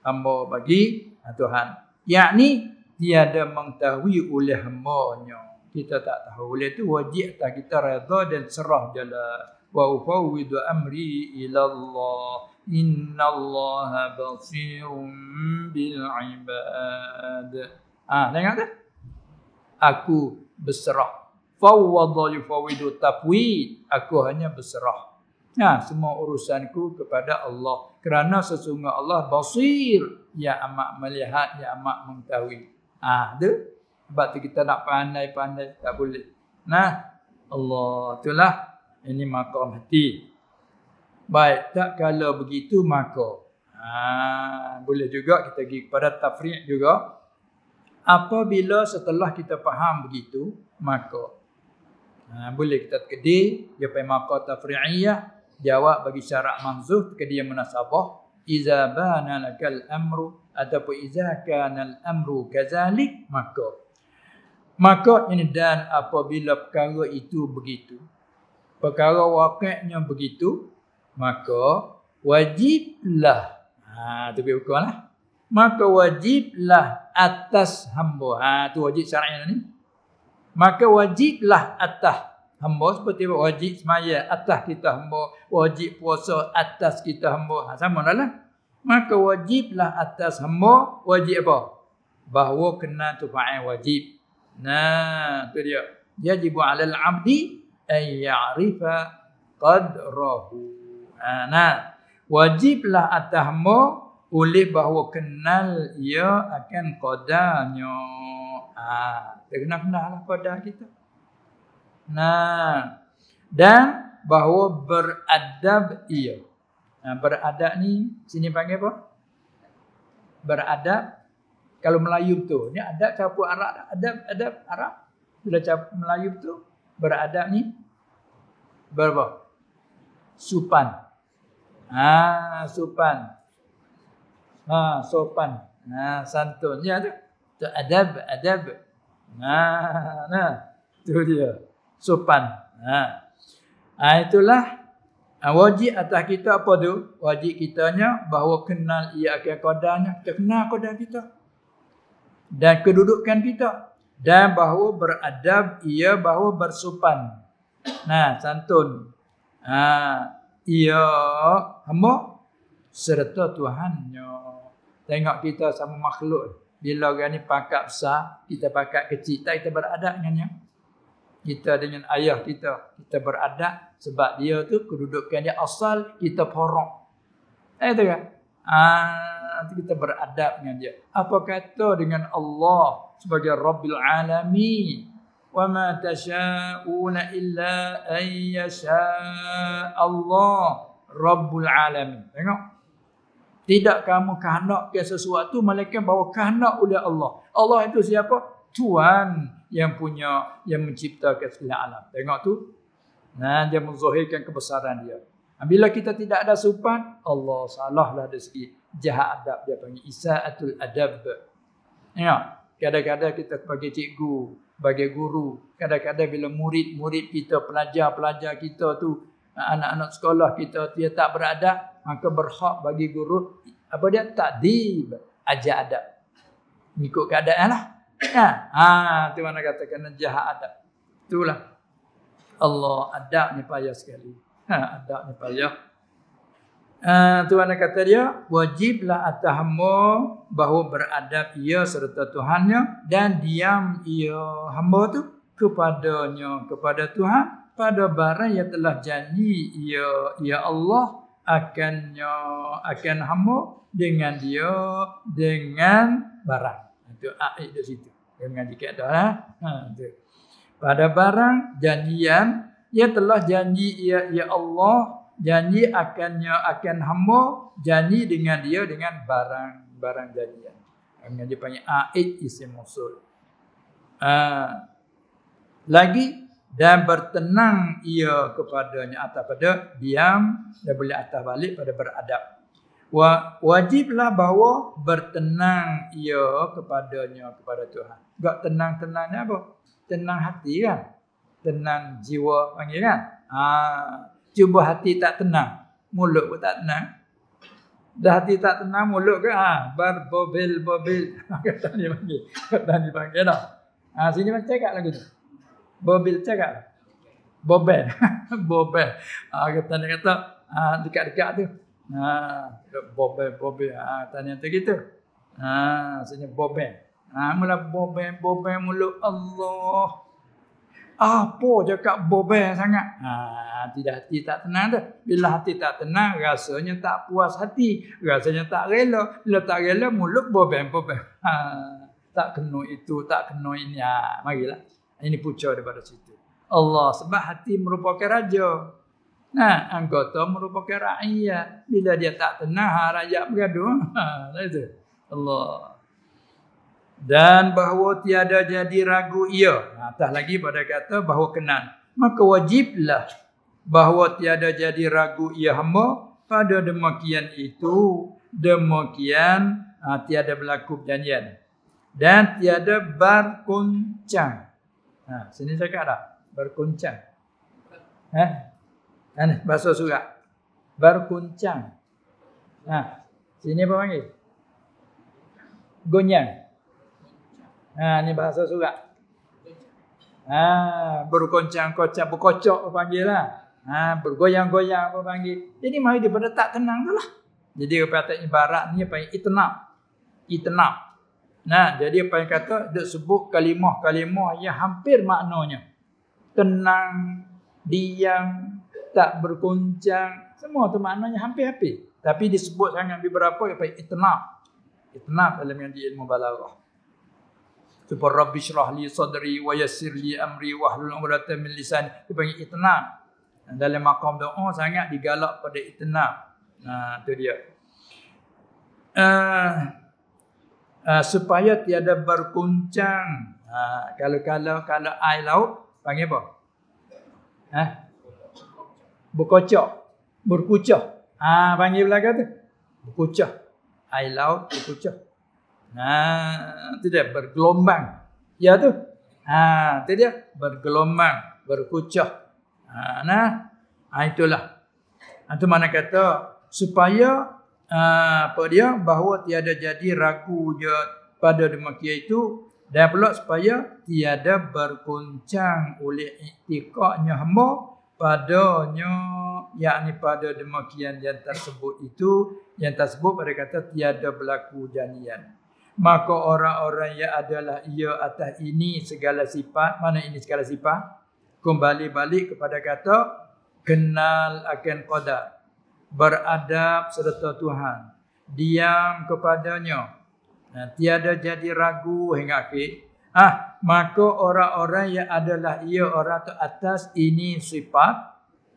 Hamba bagi ah, Tuhan Yakni tiada mengetahui oleh hamanya kita tak tahu oleh itu wajib tak kita redha dan serah jala wa ufawwidu amri ila Allah innallaha basirun bil ibad ah dengar tak aku berserah fawwadha yufawwidu tafwid aku hanya berserah Nah, ha, semua urusanku kepada Allah. Kerana sesungguhnya Allah basir. Ya amat melihat, ya amat mengetahui. Ah, ha, Sebab tu kita nak pandai-pandai tak boleh. Nah, Allah itulah ini makam hati. Baik, tak kalau begitu maka. Ha, ah, boleh juga kita pergi kepada tafri' juga. Apabila setelah kita faham begitu, maka. Ha, ah, boleh kita terkedi, dia pergi maka tafri'iyah. Jawab bagi syarat manzuh, terkedi yang munasabah. Iza banalakal amru ataupun izahkan al-amru kazalik maka maka ini dan apabila perkara itu begitu perkara wakilnya begitu maka wajiblah ha tu bagi hukumlah maka wajiblah atas hamba ha tu wajib syar'i ni maka wajiblah atas hamba seperti wajib semaya atas kita hamba wajib puasa atas kita hamba ha sama lah maka wajiblah atas hamba wajib apa? Bahawa kena tufa'in wajib. Nah, tu dia. Yajibu alal abdi ay ya'rifa qadrahu. Nah, nah. wajiblah atas hamba oleh bahawa kenal ia akan qadarnya. Ah, dia kena kenallah qadar kita. Nah, dan bahawa beradab ia. Nah beradab ni sini panggil apa? Beradab. Kalau Melayu tu, ni adab campur Arab, adab adab Arab. Bila campur Melayu tu, beradab ni berapa? Supan. Ah, ha, supan. Ah, ha, sopan. Ah, ha, santun. Ya tu. Tu adab, adab. Nah, nah. Tu dia. Sopan. Ah. Ha. Ha, itulah Ah, wajib atas kita apa tu? Wajib kitanya bahawa kenal ia akan kodanya. Kita kenal kodah kita. Dan kedudukan kita. Dan bahawa beradab ia bahawa bersopan. Nah, santun. Ha, ia hamba serta Tuhannya. Tengok kita sama makhluk. Bila orang ni pangkat besar, kita pangkat kecil. Tak kita beradab dengannya. yang kita dengan ayah kita kita beradab sebab dia tu kedudukan dia asal kita porok. Eh tu kan? Ah kita beradab dengan dia. Apa kata dengan Allah sebagai Rabbil Alamin? Wa ma tasha'una illa an yasha' Allah Rabbul Alamin. Tengok. Tidak kamu kehendak ke sesuatu melainkan bahawa kehendak oleh Allah. Allah itu siapa? Tuhan yang punya yang mencipta segala alam. Tengok tu. Nah, dia menzahirkan kebesaran dia. Bila kita tidak ada sopan, Allah salahlah dari segi jahat adab dia panggil isaatul adab. Ya, kadang-kadang kita sebagai cikgu, sebagai guru, kadang-kadang bila murid-murid kita, pelajar-pelajar kita tu, anak-anak sekolah kita dia tak beradab, maka berhak bagi guru apa dia takdib ajak adab. Ikut keadaan lah. Ya. Ha, itu mana katakan jahat adab. Itulah. Allah adab ni payah sekali. Ha, adab ni payah. Uh, Tuhan kata dia wajiblah atahmu hamba bahawa beradab ia serta Tuhannya dan diam ia hamba tu kepadanya kepada Tuhan pada barang yang telah janji ia ya Allah akannya akan hamba dengan dia dengan barang itu aik di situ dia mengaji kaedah ha? ha, tu pada barang janjian ia telah janji ia ya Allah janji akannya akan hamba janji dengan dia dengan barang barang janjian mengaji panggil aik isim musul ha. lagi dan bertenang ia kepadanya atas pada diam dan boleh atas balik pada beradab Wa, wajiblah bahawa bertenang ia kepadanya kepada Tuhan. Gak tenang-tenangnya apa? Tenang hati kan? Tenang jiwa panggil kan? Ha, cuba hati tak tenang. Mulut pun tak tenang. Dah hati tak tenang mulut ke? Ha, bar bobil bobil. Kata ni panggil. Kata ni panggil dah. Ha, sini macam cakap lagi tu. Bobil cakap. Bobel. bobel. Ha, kata ni kata. Ah, dekat-dekat tu. Ha, boben boben ha, tanya tu kita. Ha, maksudnya boben. Ha, mula boben boben mulut Allah. Apa cakap boben sangat? Ha, tidak hati tak tenang tu. Bila hati tak tenang rasanya tak puas hati, rasanya tak rela. Bila tak rela mulut boben boben. Ha, tak kena itu, tak kena ini. Ha, marilah. Ini pucuk daripada situ. Allah sebab hati merupakan raja. Nah, anggota merupakan rakyat. Bila dia tak tenang, ha, rakyat bergaduh. Ha, itu. Allah. Dan bahawa tiada jadi ragu ia. Ha, tak lagi pada kata bahawa kenal. Maka wajiblah bahawa tiada jadi ragu ia hamba. Pada demikian itu, demikian ha, tiada berlaku perjanjian. Dan tiada berkuncang. Ha, sini cakap tak? Berkuncang. Ha? Kan bahasa surat. Berkuncang. Nah, ha, sini apa panggil? Gonyang. Nah, ha, ini bahasa surat. Ah, ha, berkuncang kocak berkocok apa panggil lah. Ah, bergoyang-goyang apa panggil. Jadi mari dia pada tak tenang tu lah. Jadi apa kata ibarat ni apa yang itenap. Itenap. Nah, jadi apa yang kata dia sebut kalimah-kalimah yang hampir maknanya. Tenang, diam, tak berkoncang. Semua tu maknanya hampir-hampir. Tapi disebut sangat beberapa yang baik itnaf. Itnaf dalam yang di ilmu balarah. Supaya Rabbi syrah li sadri wa yassir li amri wa hlul umrata min lisan. Itu panggil itnaf. dalam makam doa sangat digalak pada itnaf. Nah, itu dia. Uh, uh, supaya tiada berkuncang. Uh, ah, kalau kalau kalau air laut panggil apa? Ha? berkocok, berkucah. Ha, panggil belaka tu. Berkucah. Air laut berkucah. Ha, tu dia bergelombang. Ya tu. Ha, tu dia bergelombang, berkucah. Ha, nah. Ha, itulah. Itu ha, mana kata supaya ha, apa dia bahawa tiada jadi ragu je pada demikian itu dan pula supaya tiada berkoncang oleh iktikaknya hamba padanya yakni pada demikian yang tersebut itu yang tersebut mereka kata tiada berlaku janian maka orang-orang yang adalah ia atas ini segala sifat mana ini segala sifat kembali balik kepada kata kenal akan qadar beradab serta Tuhan diam kepadanya nah, tiada jadi ragu hingga akhir ah maka orang-orang yang adalah ia orang tu atas ini sifat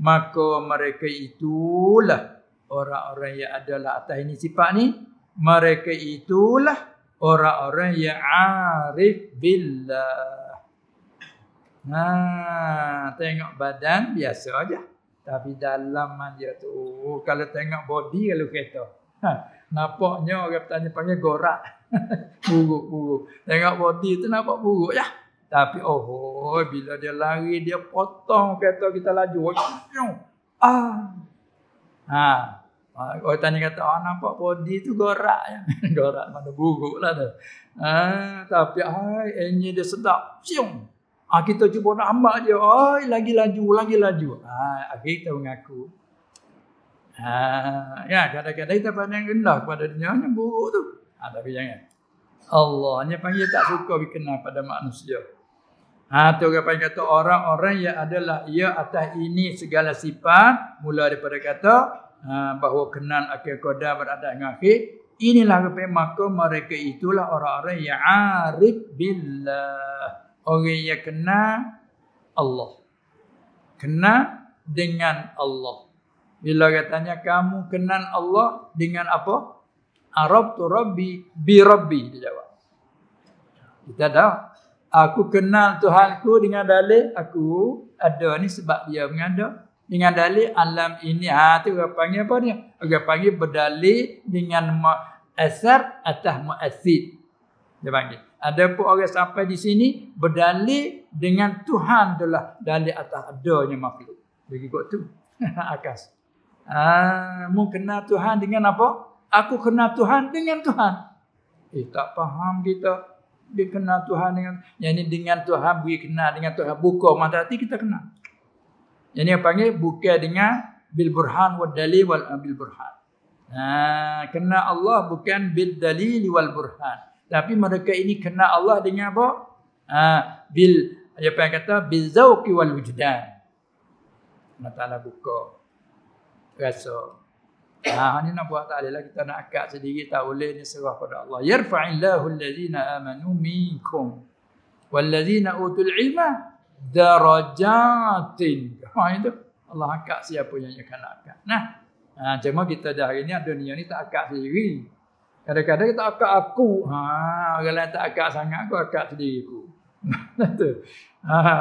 maka mereka itulah orang-orang yang adalah atas ini sifat ni mereka itulah orang-orang yang arif billah ha tengok badan biasa aja tapi dalam dia tu oh, kalau tengok body kalau kereta ha nampaknya orang tanya panggil gorak Buruk-buruk. Tengok body tu nampak buruk ya. Tapi oh, oh bila dia lari dia potong kereta kita laju. Ah. Ah. Ha. Ah, orang tanya kata, ah, nampak body tu gorak. Ya? gorak mana buruk lah tu. Ah, tapi ah, ini dia sedap. Siung. Ah, ha, kita cuba nak ambak dia. Ah, lagi laju, lagi laju. Ah, akhirnya kita mengaku. Ah, ya, kadang-kadang kita pandang rendah kepada dunia. Ini buruk tu ha, tapi jangan Allah hanya panggil tak suka dikenal pada manusia Ha, tu orang panggil kata orang-orang yang adalah ia atas ini segala sifat mula daripada kata ha, bahawa kenal akhir koda berada dengan akhir inilah rupanya maka mereka itulah orang-orang yang arif billah orang yang kenal Allah kenal dengan Allah bila katanya kamu kenal Allah dengan apa? Arab tu Rabbi bi Rabbi dia jawab. Kita dah aku kenal Tuhanku dengan dalil aku ada ni sebab dia mengada dengan dalil alam ini ha tu orang panggil apa dia? Orang panggil berdalil dengan asar atas muasid. Dia panggil. Adapun orang sampai di sini berdalil dengan Tuhan itulah dalil atas adanya makhluk. kot tu. Akas. Ah, ha, kenal Tuhan dengan apa? aku kenal Tuhan dengan Tuhan. Eh, tak faham kita. Dia kenal Tuhan dengan Yang ini dengan Tuhan, beri kenal dengan Tuhan. Buka mata hati, kita kenal. Yang ini panggil buka dengan bil burhan wa dalil wal bil burhan. Ha, kena Allah bukan bil dalil wal burhan. Tapi mereka ini kena Allah dengan apa? Ha, bil apa yang kata bil zauqi wal wujdan. Allah Taala buka rasa. Ha eh. ah, ini nak buat tak lah kita nak akad sendiri tak boleh ini serah pada Allah. Yarfa'illahu allazina amanu minkum wallazina utul ilma darajatin. Ha itu Allah akad siapa yang akan akad. Nah. Ha cuma kita dah hari ni ah, dunia ni tak akad sendiri. Kadang-kadang kita akad aku. Ha kalau tak akad sangat aku akad sendiri aku. Ha,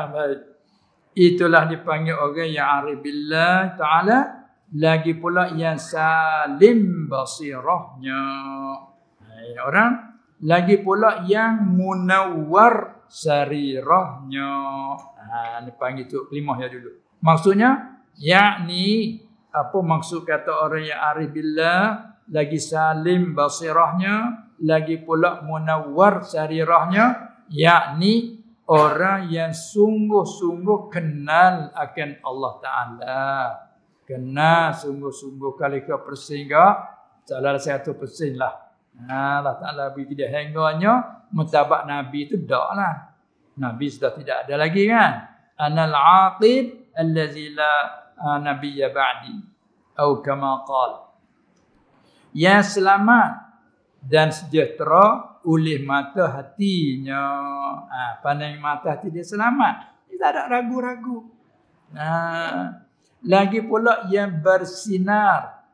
Itulah dipanggil orang yang arifillah billah taala lagi pula yang salim basirahnya. Hai orang, lagi pula yang munawwar sarirahnya. Ha ni panggil tu kelima ya dulu. Maksudnya yakni apa maksud kata orang yang arif billah lagi salim basirahnya, lagi pula munawwar sarirahnya, yakni orang yang sungguh-sungguh kenal akan Allah Taala kena sungguh-sungguh kali kau persing ke salah satu persing lah Allah Ta'ala bagi dia hengganya mutabak Nabi itu dah lah Nabi sudah tidak ada lagi kan anal aqib allazi la ah, nabiyya ba'di atau kama qal ya selamat dan sejahtera oleh mata hatinya ha, ah, pandang mata hati dia selamat Tidak ada ragu-ragu nah lagi pula yang bersinar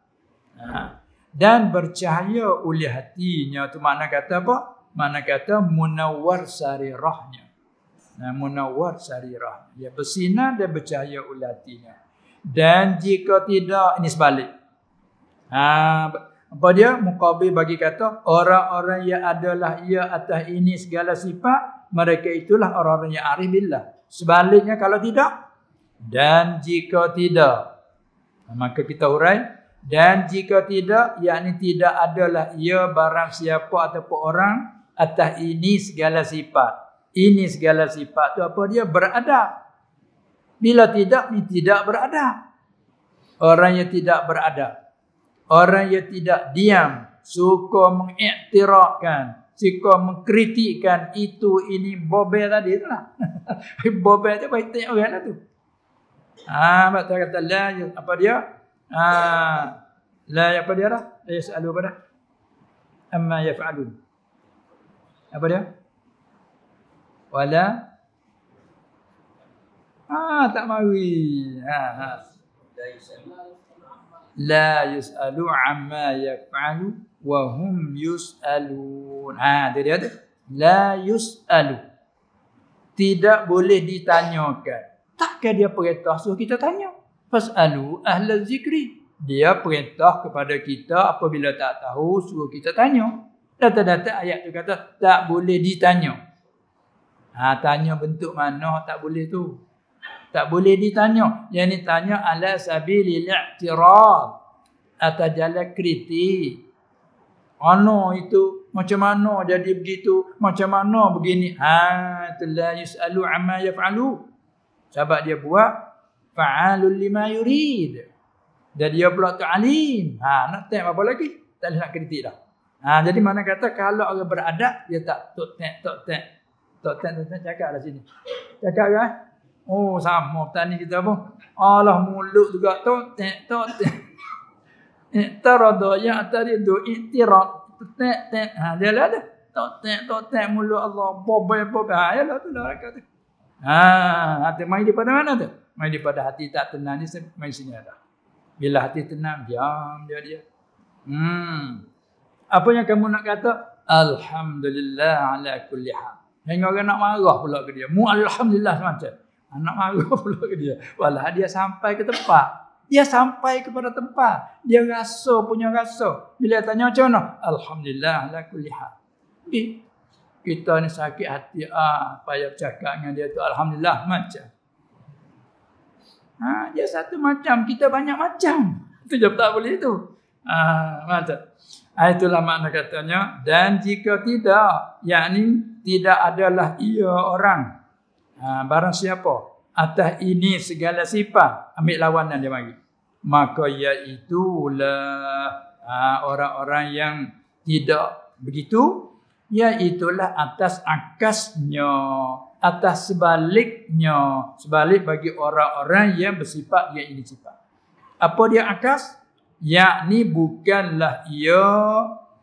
ha. dan bercahaya oleh hatinya tu mana kata apa mana kata munawwar sarirahnya nah ha, munawwar sarirah dia bersinar dan bercahaya oleh hatinya dan jika tidak ini sebalik ha apa dia mukabil bagi kata orang-orang yang adalah ia atas ini segala sifat mereka itulah orang-orang yang arif billah sebaliknya kalau tidak dan jika tidak maka kita urai dan jika tidak yakni tidak adalah ia barang siapa ataupun orang atas ini segala sifat ini segala sifat tu apa dia berada bila tidak ni tidak berada orang yang tidak berada orang yang tidak diam suka mengiktirakan suka mengkritikan, itu ini bobel tadi itulah bobel tu baik tengok orang lah tu Ah, ha, kata la ya- apa dia? Ah, ha, la ya- apa dia dah? La selalu apa dah? Amma yaf'alun. Apa dia? Wala Ah, ha, tak mari. Ha, ha. La yasalu amma yaf'alu wa hum yusalun. Ha, dia dia tu. La yusalu. Tidak boleh ditanyakan. Takkah dia perintah suruh kita tanya? Fas'alu ahlal zikri. Dia perintah kepada kita apabila tak tahu suruh kita tanya. Data-data ayat tu kata tak boleh ditanya. Ha, tanya bentuk mana tak boleh tu. Tak boleh ditanya. Yang ni tanya ala sabili li'tirad. Atau jala kritik. Mana itu? Macam mana jadi begitu? Macam mana begini? Ha, telah yus'alu amma yaf'alu. Sebab dia buat fa'alul lima yurid. Dan dia pula tu alim. Ha, nak tak apa lagi? Tak boleh nak kritik dah. Ha, jadi mana kata kalau orang beradab, dia tak tak tak tak tak tak tak tak tak cakap lah sini. Cakap kan? Oh sama tani kita pun. Allah mulut juga tu tak tak tak. Iktarada ya atari du iktirak. Tak tak. Ha, dia lah dah. Tak tak tak tak mulut Allah. Bobay bobay. Ha, ya lah tu lah kata. Ha, dia ha, main daripada mana tu? Main daripada hati tak tenang ni, main sini ada. Bila hati tenang, diam dia dia. Hmm. Apa yang kamu nak kata? Alhamdulillah ala kulli hal. Hingga orang nak marah pula ke dia. Mu alhamdulillah semacam. Ha, nak marah pula ke dia. Walau dia sampai ke tempat. Dia sampai kepada tempat. Dia rasa punya rasa. Bila tanya macam mana? Alhamdulillah ala kulli hal kita ni sakit hati ah payah bercakap dengan dia tu alhamdulillah macam ha dia satu macam kita banyak macam tu je tak boleh tu ha macam ah, itulah makna katanya dan jika tidak yakni tidak adalah ia orang ha, barang siapa atas ini segala sifat ambil lawanan dia mari maka iaitu lah ha, orang-orang yang tidak begitu itulah atas akasnya, atas sebaliknya, sebalik bagi orang-orang yang bersifat yang ini sifat. Apa dia akas? Yakni bukanlah ia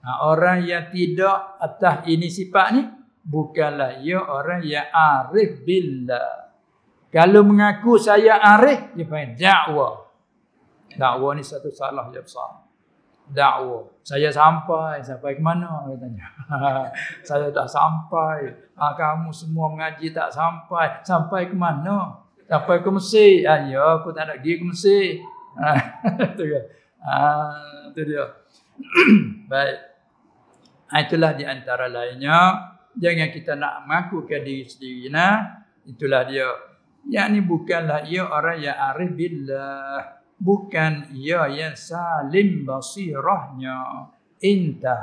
nah, ha, orang yang tidak atas ini sifat ni. Bukanlah ia orang yang arif billah. Kalau mengaku saya arif, dia panggil da'wah. Da'wah ni satu salah yang besar dakwah. Saya sampai, sampai ke mana? Dia tanya. saya tak sampai. Ha, kamu semua mengaji tak sampai. Sampai ke mana? Sampai ke Mesir. Ha, ya, aku tak nak pergi ke Mesir. itu ah, dia. Ha, dia. Baik. Itulah di antara lainnya. Jangan kita nak mengaku ke diri sendiri. Nah, itulah dia. Yang ini bukanlah ia orang yang arif billah bukan ia ya yang salim basirahnya intah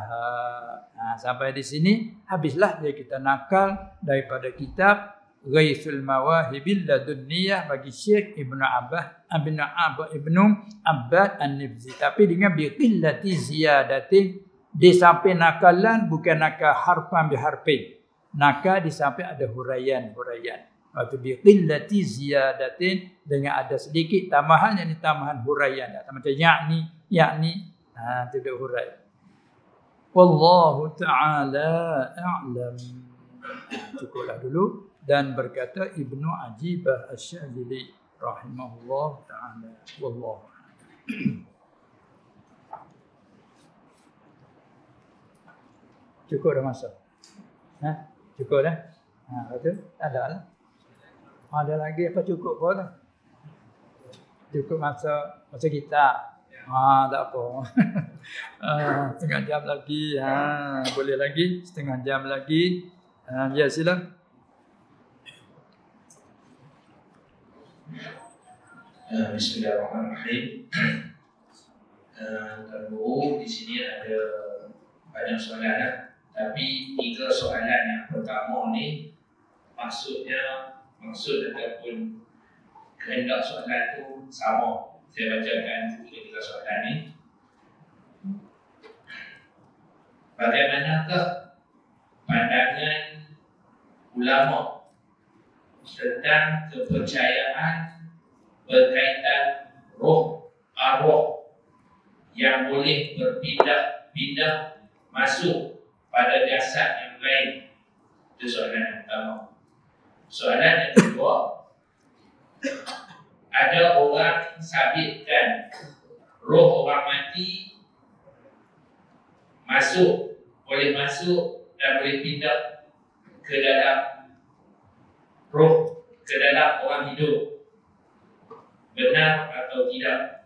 ha, sampai di sini habislah dia kita nakal daripada kitab Ghaisul Mawahibil Ladunniyah bagi Syekh Ibn Abah Ibn Abah Ibn Abad An-Nibzi tapi dengan biqillati ziyadati di samping nakalan bukan nakal harfan biharfi nakal di samping ada huraian-huraian atau bi qillati ziyadatin dengan ada sedikit tambahan yang ditambahan huraian dah macam yakni yakni ha tidak hurai. huraian wallahu taala a'lam cukuplah dulu dan berkata ibnu ajibah asy-syadzili rahimahullah taala wallahu cukup dah masa ha cukup dah ha betul ada lah ada lagi apa cukup pun cukup masa masa kita ya. ha ah, tak apa ha, setengah jam lagi ha boleh lagi setengah jam lagi ha ya sila eh, Bismillahirrahmanirrahim. Eh, Tuan di sini ada banyak soalan. Lah. Tapi tiga soalan yang pertama ni, maksudnya maksud ataupun kehendak soalan itu sama saya bacakan bila kita soalan Bagaimana ke pandangan ulama tentang kepercayaan berkaitan roh arwah yang boleh berpindah-pindah masuk pada jasad yang lain itu soalan yang Soalan yang kedua Ada orang sabitkan Roh orang mati Masuk Boleh masuk dan boleh pindah Ke dalam Roh ke dalam orang hidup Benar atau tidak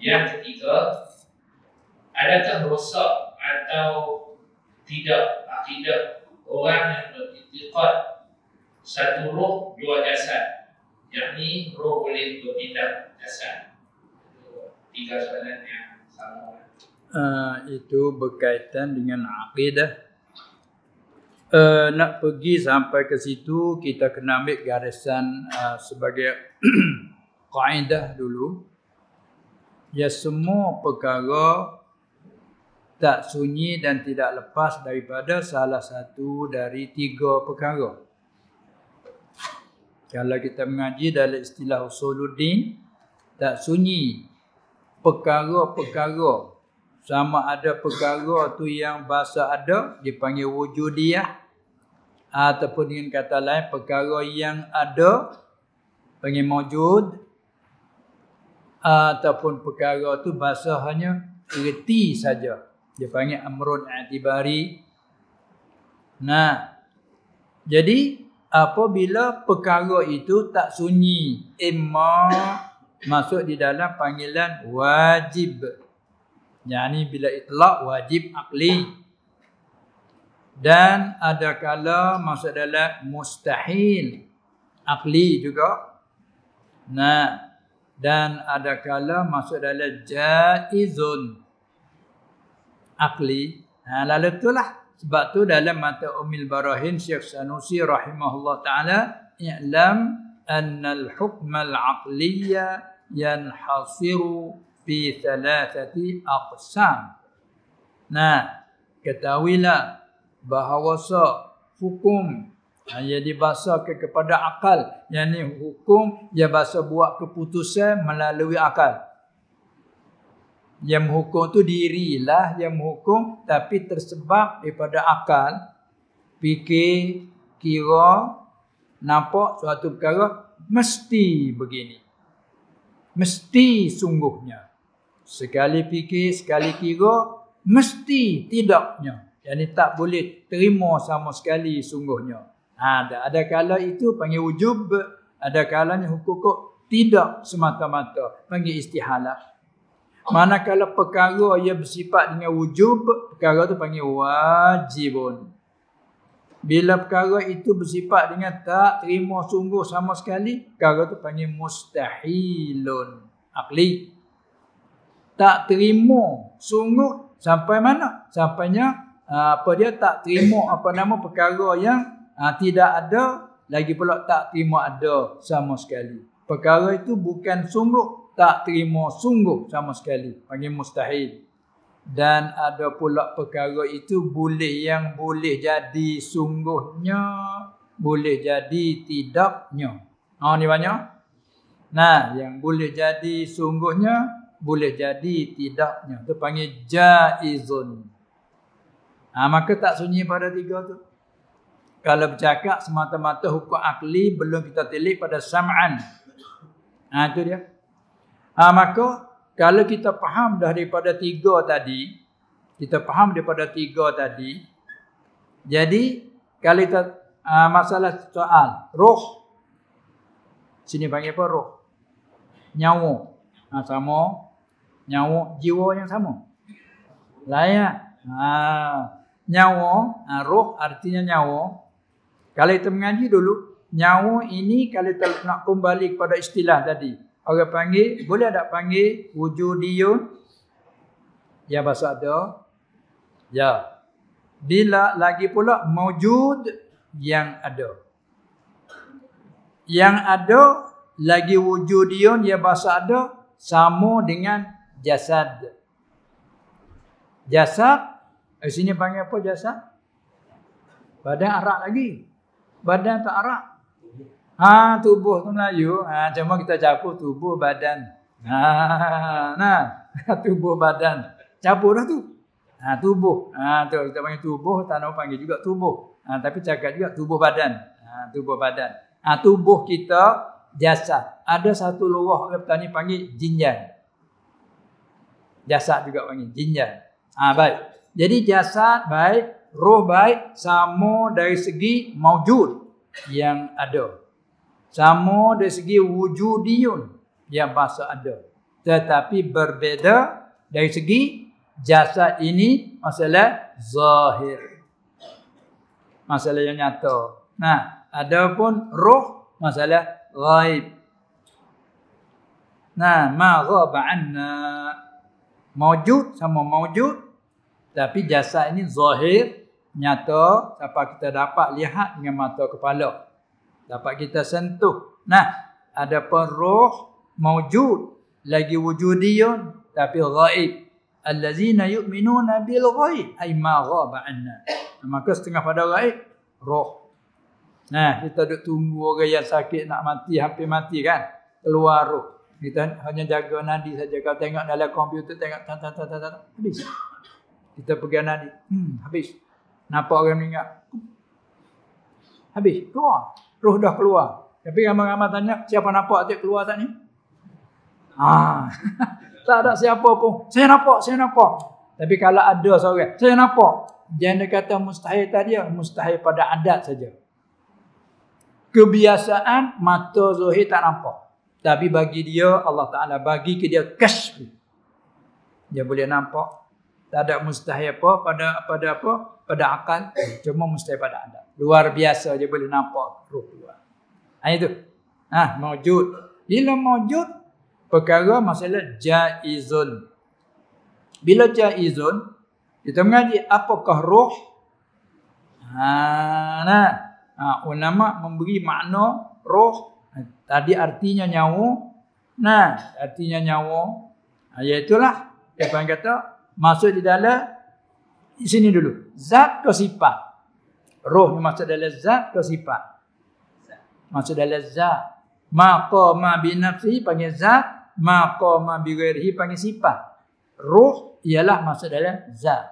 Yang ketiga Adakah rosak atau tidak akidah orang yang beritikad satu roh dua jasad yang ni roh boleh berpindah jasad tiga soalan yang sama uh, itu berkaitan dengan akidah Uh, eh, nak pergi sampai ke situ kita kena ambil garisan uh, sebagai kaidah dulu. Ya semua perkara tak sunyi dan tidak lepas daripada salah satu dari tiga perkara. Kalau kita mengaji dalam istilah usuluddin, tak sunyi perkara-perkara. Sama ada perkara tu yang bahasa ada, dipanggil wujudiyah. Ataupun dengan kata lain, perkara yang ada, panggil mawujud. Ataupun perkara tu bahasa hanya erti saja. Dia panggil amrun atibari. Nah, jadi apabila perkara itu tak sunyi imma masuk di dalam panggilan wajib yakni bila itlak wajib akli dan ada kala masuk dalam mustahil akli juga nah dan ada kala masuk dalam jaizun akli ha lalu itulah sebab tu dalam mata Umil Barahin Syekh Sanusi rahimahullah taala i'lam annal hukm al-aqliyya yanhasiru fi thalathati aqsam. Nah, ketahuilah bahawa hukum yang dibasakan kepada akal yakni hukum ia bahasa buat keputusan melalui akal yang menghukum tu dirilah yang menghukum tapi tersebab daripada akal, fikir, kira, nampak suatu perkara mesti begini. Mesti sungguhnya. Sekali fikir, sekali kira, mesti tidaknya. Yang ni tak boleh terima sama sekali sungguhnya. Ha, ada, ada kala itu panggil wujub, ada kalanya hukum kok tidak semata-mata panggil istihalah. Manakala perkara ia bersifat dengan wujub, perkara itu panggil wajibun. Bila perkara itu bersifat dengan tak terima sungguh sama sekali, perkara itu panggil mustahilun. Akli. Tak terima sungguh sampai mana? Sampainya ah, apa dia tak terima apa nama perkara yang ah, tidak ada, lagi pula tak terima ada sama sekali. Perkara itu bukan sungguh tak terima sungguh sama sekali panggil mustahil dan ada pula perkara itu boleh yang boleh jadi sungguhnya boleh jadi tidaknya ha ni banyak nah yang boleh jadi sungguhnya boleh jadi tidaknya tu panggil jaizun ha maka tak sunyi pada tiga tu kalau bercakap semata-mata hukum akli belum kita telik pada sam'an. Ha, itu dia. Ha, maka kalau kita faham daripada tiga tadi, kita faham daripada tiga tadi, jadi kalau kita ha, masalah soal roh, sini panggil apa roh? Nyawa. Ha, sama. Nyawa, jiwa yang sama. Layak. Ha, nyawa, ha, roh artinya nyawa. Kalau kita mengaji dulu, nyawa ini kalau kita nak kembali kepada istilah tadi. Orang panggil, boleh tak panggil wujudiyun? Ya bahasa ada. Ya. Bila lagi pula mawjud yang ada. Yang ada lagi wujudiyun Ya bahasa ada sama dengan jasad. Jasad, di sini panggil apa jasad? Badan arak lagi. Badan tak arak. Ha tubuh tu Melayu. Ha cuma kita capur tubuh badan. Ha nah tubuh badan. Capur dah tu. Ha tubuh. Ha tu kita panggil tubuh, tanah panggil juga tubuh. Ha tapi cakap juga tubuh badan. Ha tubuh badan. Ha tubuh kita jasad. Ada satu lorah orang petani panggil jinjan. Jasad juga panggil jinjan. Ha baik. Jadi jasad baik, roh baik sama dari segi maujud yang ada. Sama dari segi wujudiyun yang bahasa ada. Tetapi berbeda dari segi jasad ini masalah zahir. Masalah yang nyata. Nah, ada pun ruh masalah ghaib. Nah, ma ghaba anna. Mawjud sama mawjud. Tapi jasad ini zahir, nyata. Sampai kita dapat lihat dengan mata kepala dapat kita sentuh. Nah, ada pun roh maujud lagi wujudiyun tapi ghaib. Allazina yu'minuna bil ghaib ay ma ghaba anna. Maka setengah pada ghaib roh. Nah, kita duduk tunggu orang yang sakit nak mati, hampir mati kan. Keluar roh. Kita hanya jaga nadi saja. Kalau tengok dalam komputer, tengok tan tan tan tan Habis. Kita pergi nadi. Hmm, habis. Nampak orang meninggal. Habis. Keluar. Ruh dah keluar. Tapi ramai-ramai tanya, siapa nampak tiap keluar tak ni? Ah. tak ada siapa pun. Saya nampak, saya nampak. Tapi kalau ada seorang, saya nampak. Jangan dia kata mustahil tadi, mustahil pada adat saja. Kebiasaan mata zuhir tak nampak. Tapi bagi dia, Allah Ta'ala bagi ke dia kasbu. Dia boleh nampak. Tak ada mustahil apa pada pada apa pada akal. Cuma mustahil pada adat luar biasa je boleh nampak roh Tuhan. Ha, itu. Ha, mawujud. Bila mawujud, perkara masalah jaizun. Bila jaizun, kita mengaji apakah roh? Ha, nah. Ha, ulama memberi makna roh. Ha, tadi artinya nyawa. Nah, artinya nyawa. Ha, iaitulah. Dia kata, masuk di dalam. Di sini dulu. Zat ke Ruh yang maksud adalah lezat atau sifat? Maksud dia lezat. Maka ma binafsi panggil zat. Maka ma birirhi panggil sifat. Ruh ialah maksud adalah zat.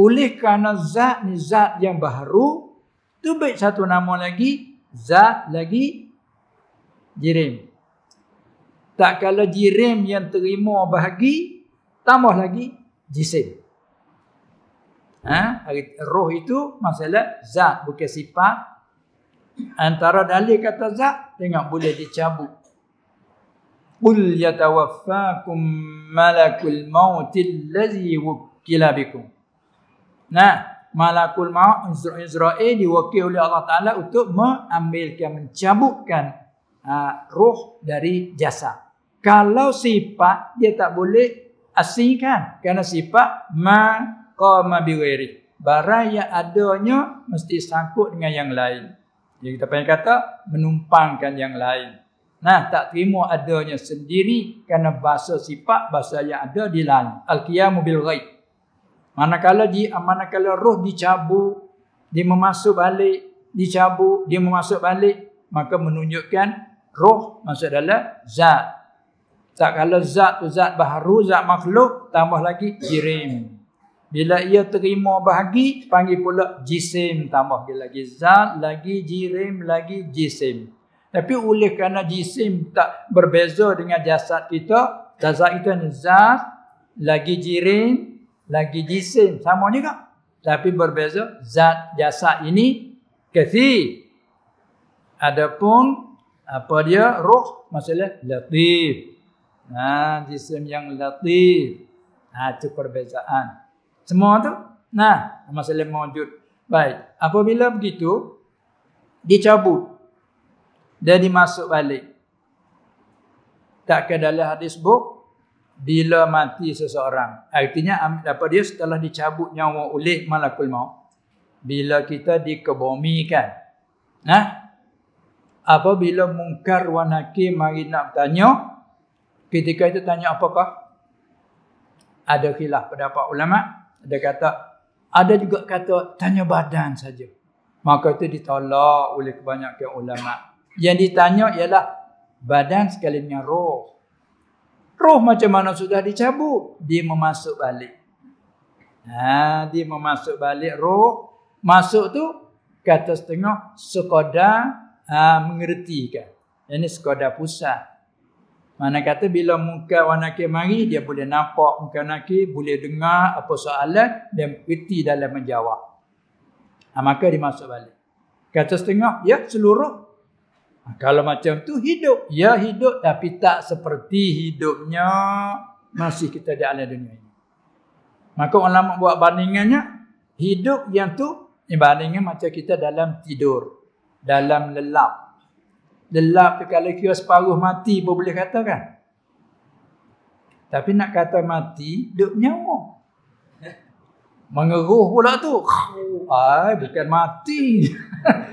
Oleh kerana zat ni zat yang baru, Tu baik satu nama lagi. Zat lagi jirim. Tak kala jirim yang terima bahagi. Tambah lagi jisim. Ha? Roh itu masalah zat bukan sifat. Antara dalil kata zat tengok boleh dicabut. Qul yatawaffakum malakul mautil ladzi wukila bikum. Nah, malakul maut Izrail diwakil oleh Allah Taala untuk mengambilkan mencabutkan ha, roh dari jasad. Kalau sifat dia tak boleh asingkan kerana sifat ma qama bi ghairi barang yang adanya mesti sangkut dengan yang lain jadi kita pernah kata menumpangkan yang lain nah tak terima adanya sendiri kerana bahasa sifat bahasa yang ada di lain al qiyamu bil ghaib manakala di manakala roh dicabut dia memasuk balik dicabut dia memasuk balik maka menunjukkan roh masuk dalam zat tak kalau zat tu zat baharu, zat makhluk, tambah lagi jirim. Bila ia terima bahagi, panggil pula jisim tambah dia lagi. Zat lagi jirim lagi jisim. Tapi oleh kerana jisim tak berbeza dengan jasad kita, jasad itu ni zat lagi jirim lagi jisim. Sama juga. Tapi berbeza zat jasad ini kesi. Adapun apa dia Ruh, maksudnya latif. Ha, jisim yang latif. Ha, itu perbezaan. Semua tu. Nah, masalah mawujud. Baik. Apabila begitu, dicabut. Dia dimasuk balik. Tak ke dalam hadis buk. Bila mati seseorang. Artinya, apa dia setelah dicabut nyawa oleh malakul maut. Bila kita dikebomikan. Nah, apabila mungkar wanaki mari nak tanya. Ketika itu tanya apakah? Ada khilaf pendapat ulama' Ada kata, ada juga kata tanya badan saja. Maka itu ditolak oleh kebanyakan ulama. Yang ditanya ialah badan sekalinya roh. Roh macam mana sudah dicabut, dia memasuk balik. Ha, dia memasuk balik roh. Masuk tu kata setengah sekadar ha, mengertikan. Ini sekadar pusat. Mana kata bila muka wanaki mari dia boleh nampak muka wanaki boleh dengar apa soalan dan peti dalam menjawab. Ha, maka dia masuk balik. Kata setengah, ya seluruh. Ha, kalau macam tu hidup. Ya hidup tapi tak seperti hidupnya masih kita di alam dunia ini. Maka ulama buat bandingannya hidup yang tu ibaratnya macam kita dalam tidur, dalam lelap. Delap dekat lekiah separuh mati pun boleh katakan. Tapi nak kata mati, duk nyawa. Mengeruh pula tu. Ay, bukan mati.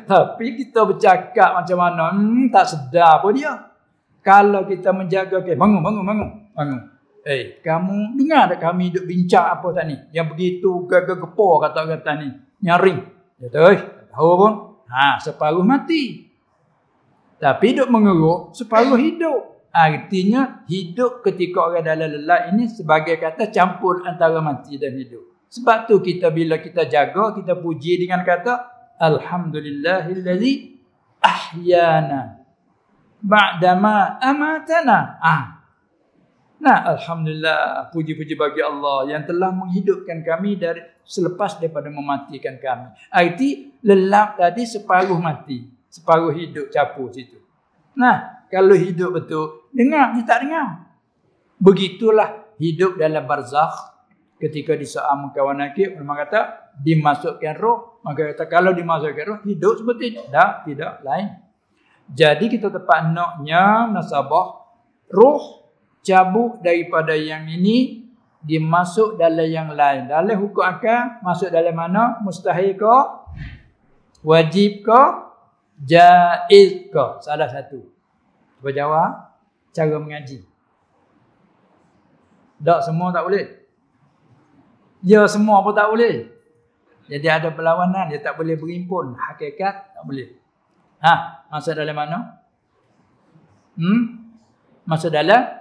Tapi kita bercakap macam mana, hmm, tak sedar pun dia. Kalau kita menjaga, okay, bangun, bangun, bangun. bangun. Eh, hey, kamu dengar tak kami duk bincang apa tadi? Yang begitu gagal kepo kata-kata ni. Nyaring. Dia tahu pun. Ha, separuh mati. Tapi duk mengeruk separuh hidup. Artinya hidup ketika orang dalam lelah ini sebagai kata campur antara mati dan hidup. Sebab tu kita bila kita jaga, kita puji dengan kata Alhamdulillahillazi ahyana ba'dama amatana. Ah. Nah, alhamdulillah puji-puji bagi Allah yang telah menghidupkan kami dari selepas daripada mematikan kami. Arti lelap tadi separuh mati separuh hidup capur situ. Nah, kalau hidup betul, dengar dia tak dengar. Begitulah hidup dalam barzakh ketika di saat kawan nakib ulama kata dimasukkan roh maka kata kalau dimasukkan roh hidup seperti itu dah tidak lain jadi kita tepat noknya nasabah roh cabut daripada yang ini dimasuk dalam yang lain dalam hukum akal masuk dalam mana mustahil kau, wajib kau. Jaizka Salah satu Cuba jawab Cara mengaji Tak semua tak boleh Ya semua pun tak boleh Jadi ada perlawanan Dia tak boleh berimpun Hakikat tak boleh Ha Masuk dalam mana Hmm Masuk dalam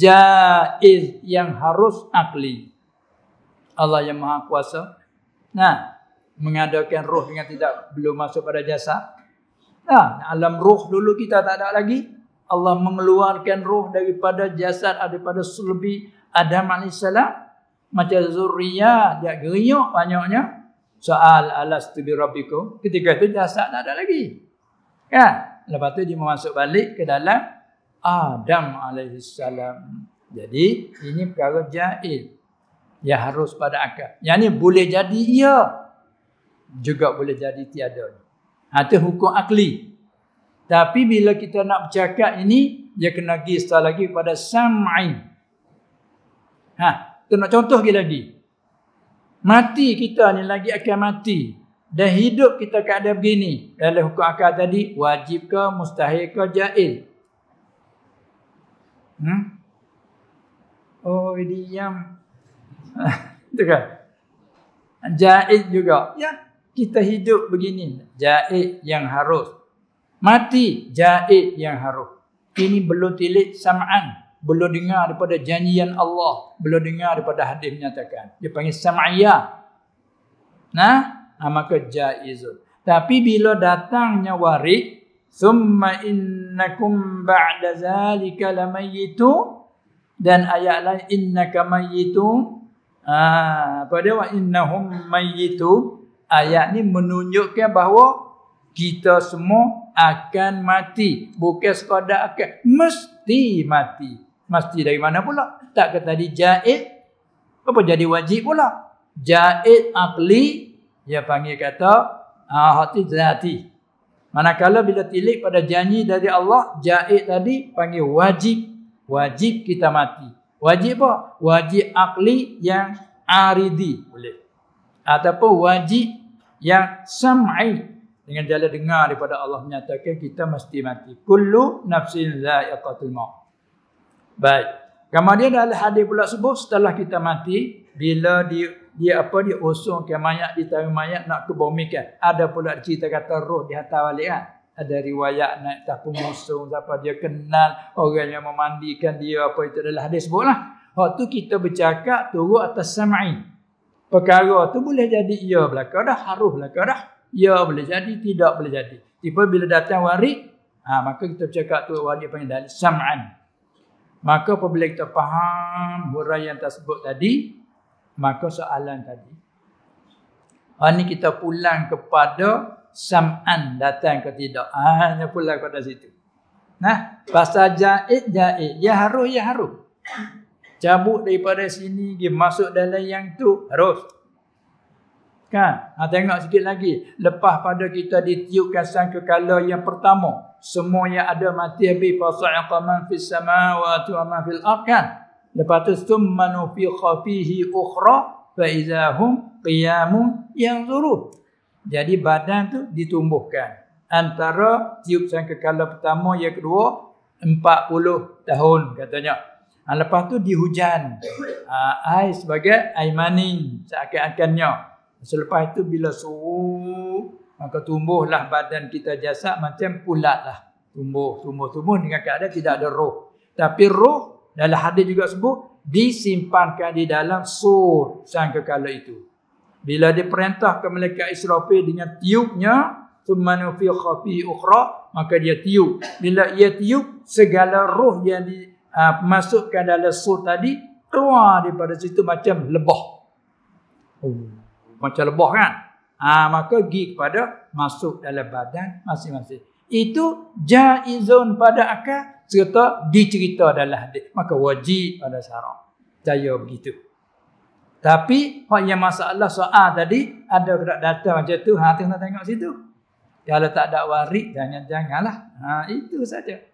Jaiz yang harus akli Allah yang maha kuasa Nah Mengadakan roh dengan tidak Belum masuk pada jasad Ha, alam roh dulu kita tak ada lagi. Allah mengeluarkan roh daripada jasad, daripada selebi Adam AS. Macam zuriyah, dia geriak banyaknya. Soal alas tu birabiku. Ketika itu jasad tak ada lagi. Ya. Ha. Lepas tu dia masuk balik ke dalam Adam AS. Jadi ini perkara jahil. ya harus pada akal. Yang ini boleh jadi ia. Juga boleh jadi tiada. Ya. Itu hukum akli. Tapi bila kita nak bercakap ini, dia kena pergi setelah lagi pada sam'i. Ha, kita nak contoh lagi lagi. Mati kita ni lagi akan mati. Dan hidup kita keadaan begini. Dalam hukum akal tadi, wajib ke, mustahil ke, jail. Hmm? Oh, diam. Itu kan? Jail juga. Ya, kita hidup begini jaid yang harus mati jaid yang harus ini belum tilik samaan belum dengar daripada janjian Allah belum dengar daripada hadis menyatakan dia panggil sam'iyya nah ha, maka jaizun tapi bila datangnya waris summa innakum ba'da zalika lamayitu dan ayat lain innaka mayitu ah ha, pada wa innahum mayitu ayat ni menunjukkan bahawa kita semua akan mati. Bukan sekadar akan. Mesti mati. Mesti dari mana pula? Tak kata tadi jahit. Apa jadi wajib pula? Jahit akli. Dia panggil kata. Ah, hati zati. Manakala bila tilik pada janji dari Allah. Jahit tadi panggil wajib. Wajib kita mati. Wajib apa? Wajib akli yang aridi. Boleh. Ataupun wajib yang sam'i dengan jalan dengar daripada Allah menyatakan kita mesti mati kullu nafsin dha'iqatul maut baik kemudian ada hadis pula sebut setelah kita mati bila dia dia apa dia usung ke mayat di tanah mayat nak ke bumi kan ada pula cerita kata roh di hantar balik kan ada riwayat naik tak pengusung siapa dia kenal orang yang memandikan dia apa itu adalah hadis sebutlah waktu kita bercakap turun atas sam'i perkara tu boleh jadi ya belaka dah haruf belaka dah ya boleh jadi tidak boleh jadi tiba bila datang warid ha, maka kita cakap tu warid panggil dalil sam'an maka apabila kita faham huraian yang tersebut tadi maka soalan tadi ha, ni kita pulang kepada sam'an datang ke tidak ha, hanya pulang kepada situ nah pasal jaid jaid ya haruf ya haruf Cabut daripada sini, pergi masuk dalam yang tu. Harus. Kan? Ha, tengok sikit lagi. Lepas pada kita ditiupkan sang kekala yang pertama. Semua yang ada mati habis. Fasa'iqa man fis samawati wa man fil ar. Kan? Lepas tu, summa nufi khafihi ukhra fa'izahum qiyamun yang zurut. Jadi badan tu ditumbuhkan. Antara tiup sang kekala pertama, yang kedua, empat puluh tahun katanya. Ha, lepas tu dihujan. Ha, ah, I sebagai Aimanin. Seakan-akannya. Selepas itu bila suruh. Maka tumbuhlah badan kita jasad macam pulat lah. Tumbuh, tumbuh, tumbuh dengan keadaan tidak ada roh. Tapi roh dalam hadis juga sebut. Disimpankan di dalam sur sang kekala itu. Bila diperintah ke Malaikat Israfil dengan tiupnya. Semana fi khafi ukhra. Maka dia tiup. Bila ia tiup, segala roh yang di, uh, ah, masukkan dalam sur tadi keluar daripada situ macam lebah. Oh. Macam lebah kan? Ha, maka pergi kepada masuk dalam badan masing-masing. Itu jaizun pada akal serta dicerita dalam hadis. Maka wajib pada syarak. Saya begitu. Tapi yang masalah soal tadi ada tak datang macam tu. Ha, tengok, tengok situ. Kalau tak ada warik jangan-janganlah. Ha, itu saja.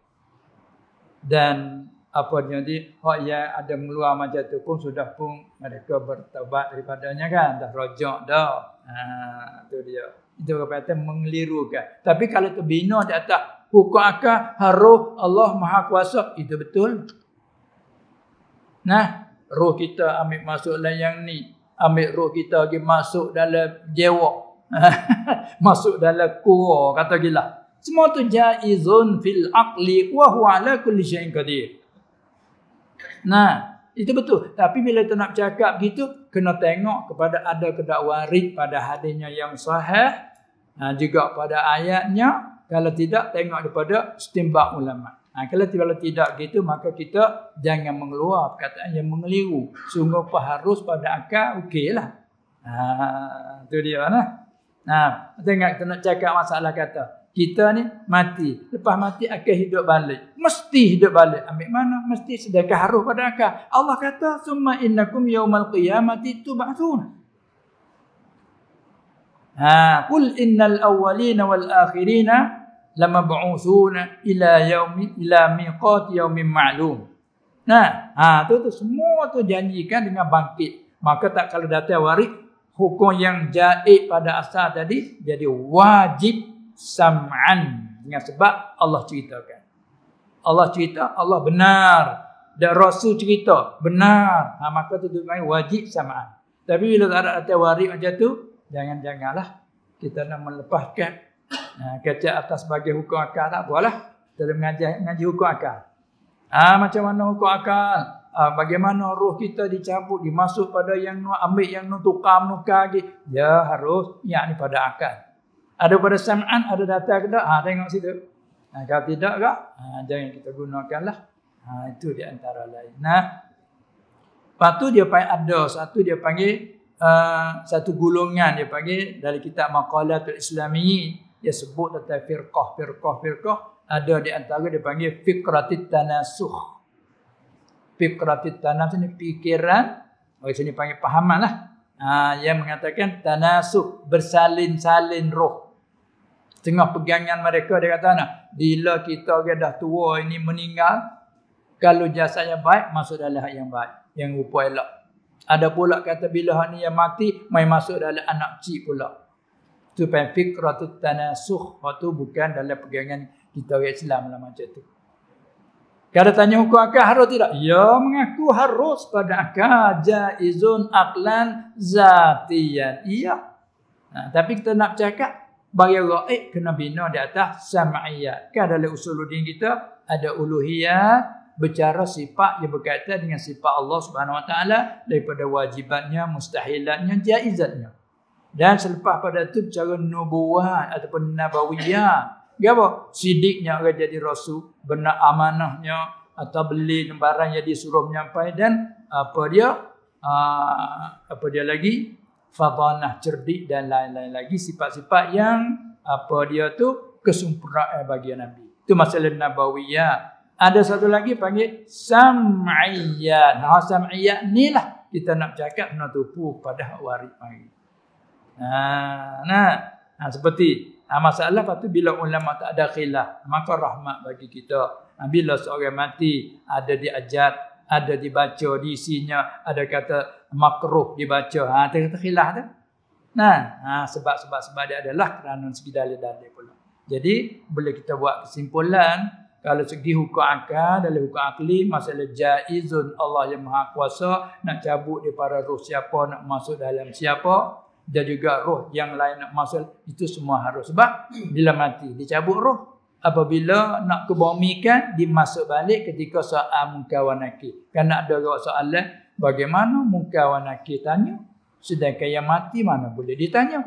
Dan apa dia ni hak oh, yang ada meluar macam tu pun sudah pun mereka bertaubat daripadanya kan dah rojak dah ha tu dia itu kata mengelirukan tapi kalau terbina di atas hukum akal harus Allah Maha Kuasa itu betul nah roh kita ambil masuk dalam yang ni ambil roh kita pergi masuk dalam jiwa masuk dalam kuah kata gila semua tu jaizun fil aqli wa huwa ala kulli syai'in qadir Nah, itu betul. Tapi bila tu nak cakap gitu, kena tengok kepada ada kedak warid pada hadisnya yang sahih. Nah, juga pada ayatnya. Kalau tidak, tengok kepada setimbak ulama. Nah, kalau tiba tidak gitu, maka kita jangan mengeluar perkataan yang mengeliru. Sungguh pun harus pada akal, okeylah. Nah, itu dia lah. Nah, tengok kita nak cakap masalah kata kita ni mati. Lepas mati akan hidup balik. Mesti hidup balik. Ambil mana? Mesti sedekah haruh pada akal. Allah kata, Summa innakum yawmal qiyamati tuba'atun. Ha, Kul innal awalina wal akhirina lama ba'usuna ila yaumi ila miqat yaumin ma'lum. Nah, ha, tu tu semua tu janjikan dengan bangkit. Maka tak kalau datang warik hukum yang jaib pada asal tadi jadi wajib sam'an dengan sebab Allah ceritakan. Allah cerita, Allah benar. Dan Rasul cerita, benar. Ha, maka itu dipanggil wajib sama'an. Tapi bila tak ada atas wari macam tu, jangan-janganlah kita nak melepaskan ha, kaca atas bagi hukum akal tak buatlah. Dalam mengaji, mengaji hukum akal. Ha, macam mana hukum akal? Ha, bagaimana roh kita dicabut, dimasuk pada yang nu ambil yang nu tukar, nu kaki? Ya harus, yakni pada akal ada pada sam'an ada data ke tak? Ha, tengok situ. Ha, kalau tidak ke? Ha, ah, jangan kita gunakanlah. Ha, itu di antara lain. Nah. Lepas tu dia panggil ada. Satu dia panggil uh, satu gulungan. Dia panggil dari kitab Maqalatul Islami. Dia sebut tentang firqah, firqah, firqah. Ada di antara dia panggil fikratit tanasuh. Fikratit tanasuh ni fikiran. Orang sini panggil pahaman lah. Ha, yang mengatakan tanasuh bersalin-salin roh. Tengah pegangan mereka dia kata nak bila kita orang dah tua ini meninggal kalau jasanya baik masuk dalam hak yang baik yang rupa elok. Ada pula kata bila hani yang mati mai masuk dalam anak cik pula. Tu pen fikratu tanasukh tu bukan dalam pegangan kita orang Islam lah macam tu. Kalau tanya hukum akal harus tidak? Ya mengaku harus pada akal jaizun aqlan zatiyan. Iya. Nah, tapi kita nak cakap bagi raib kena bina di atas sam'iyat. Kan dalam usuluddin kita ada uluhiyat bicara sifat yang berkaitan dengan sifat Allah Subhanahu Wa Taala daripada wajibatnya, mustahilatnya, jaizatnya. Dan selepas pada tu bicara nubuwat ataupun nabawiyah. Dia apa? Sidiknya orang jadi rasul, benar amanahnya atau beli barang yang disuruh menyampai dan apa dia? Ah, apa dia lagi? fadhanah cerdik dan lain-lain lagi sifat-sifat yang apa dia tu kesempurnaan bagi nabi itu masalah nabawiyah ada satu lagi panggil sam'iyat nah ha, sam'iyat inilah kita nak cakap kena pada waris mari ha, nah nah, ha, nah seperti nah, masalah patu bila ulama tak ada khilaf maka rahmat bagi kita bila seorang mati ada diajar ada dibaca di diisinya ada kata makruh dibaca. Ha tu kata khilaf tu. Nah, ha sebab-sebab sebab dia adalah kerana segi dalil-dalil pula. Jadi boleh kita buat kesimpulan kalau segi hukum akal dalam hukum akli masalah jaizun Allah yang maha kuasa nak cabut daripada roh siapa nak masuk dalam siapa dan juga roh yang lain nak masuk itu semua harus sebab bila mati dicabut roh apabila nak kebumikan dimasuk balik ketika soal mengkawanaki kan nak ada soalan bagaimana muka kita tanya sedangkan yang mati mana boleh ditanya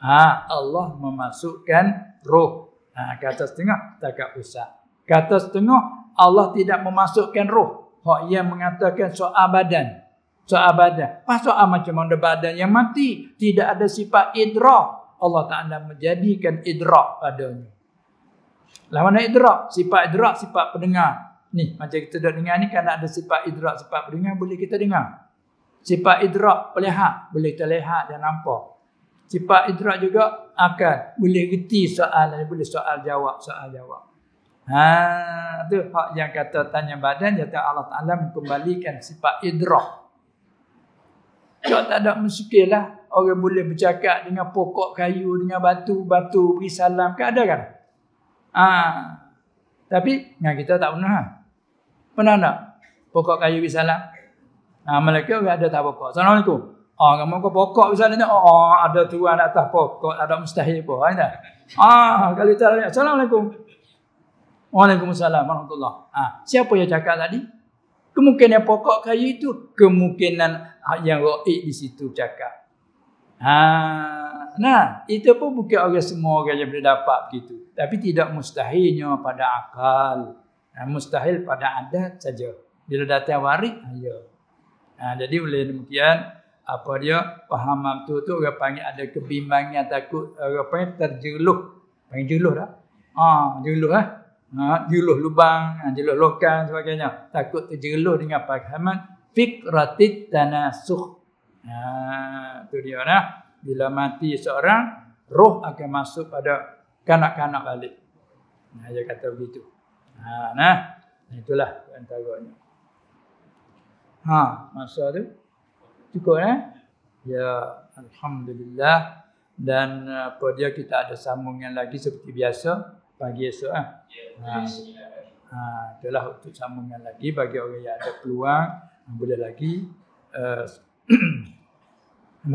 ha Allah memasukkan roh ha kata setengah tak takat usah kata setengah Allah tidak memasukkan roh hak yang mengatakan soal badan soal badan pasal apa macam mana badan yang mati tidak ada sifat idrak Allah tak ada menjadikan idrak padanya nak idrak sifat idrak sifat pendengar Ni, macam kita dah dengar ni kan ada sifat idrak, sifat pendengar boleh kita dengar. Sifat idrak, pelihat, boleh kita lihat dan nampak. Sifat idrak juga akan boleh reti soal dan boleh soal jawab, soal jawab. Ha, tu hak yang kata tanya badan, dia Allah Ta'ala mengembalikan sifat idrak. Kalau tak ada musikil lah. Orang boleh bercakap dengan pokok kayu, dengan batu, batu beri salam. Kan ada kan? Ha. Tapi, yang kita tak pernah. Ha? Pernah tak? Pokok kayu pergi lah. Nah mereka Malaikat ada tak pokok. Assalamualaikum. Ah, ha, kamu kau pokok pergi salam. Oh, ada tuan nak tak pokok. Ada mustahil pun. Ha, ah, ha, kalau tak ada. Assalamualaikum. Waalaikumsalam. Warahmatullahi ha, ah, siapa yang cakap tadi? Kemungkinan pokok kayu itu. Kemungkinan yang ro'i di situ cakap. Ha, nah, itu pun bukan orang semua orang yang boleh dapat begitu. Tapi tidak mustahilnya pada akal. Ha, mustahil pada ada saja. Bila datang waris, ya. Ha, jadi boleh demikian apa dia pahamam tu tu orang panggil ada kebimbangan takut eh, orang panggil terjeluh. Panggil jeluh dah. Ha, jeluh ah. jeluh lubang, ha, jeluh lokan sebagainya. Takut terjeluh dengan pahaman fikratit tanasukh. Ha, tu dia lah Bila mati seorang, roh akan masuk pada kanak-kanak balik. Nah, dia kata begitu. Ha, nah, itulah antaranya. Ha, masa tu cukup eh? Ya, alhamdulillah. Dan eh, apa dia kita ada sambungan lagi seperti biasa pagi esok ah. Eh? Ya. Ha, itulah untuk sambungan lagi bagi orang yang ada peluang boleh lagi uh,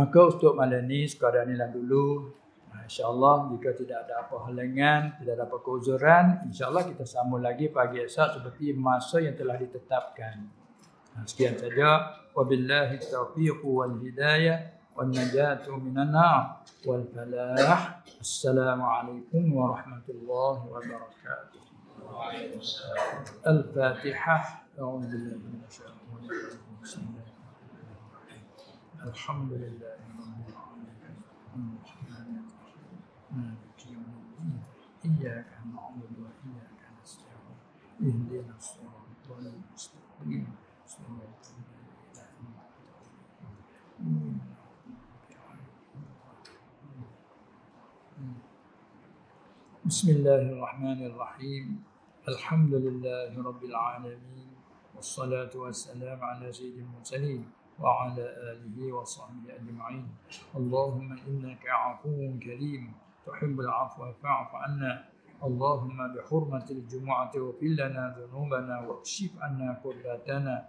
maka untuk malam ni sekadar ni lah dulu insya Allah jika tidak ada apa halangan, tidak ada apa keuzuran, insya Allah kita sambung lagi pagi esok seperti masa yang telah ditetapkan. Sekian saja. Wabillahi taufiq wal hidayah wal najatu minanar wal falah. Assalamualaikum warahmatullahi wabarakatuh. Al-Fatihah. Alhamdulillah. الحمد مالك يوم إياك نعبد وإياك نستعين اهدنا الصراط المستقيم صراط الذين أنعمت بسم الله الرحمن الرحيم الحمد لله رب العالمين والصلاة والسلام على سيد المرسلين وعلى آله وصحبه أجمعين اللهم إنك عفو كريم تحب العفو فاعف عنا اللهم بحرمة الجمعة وفي لنا ذنوبنا واكشف عنا كرباتنا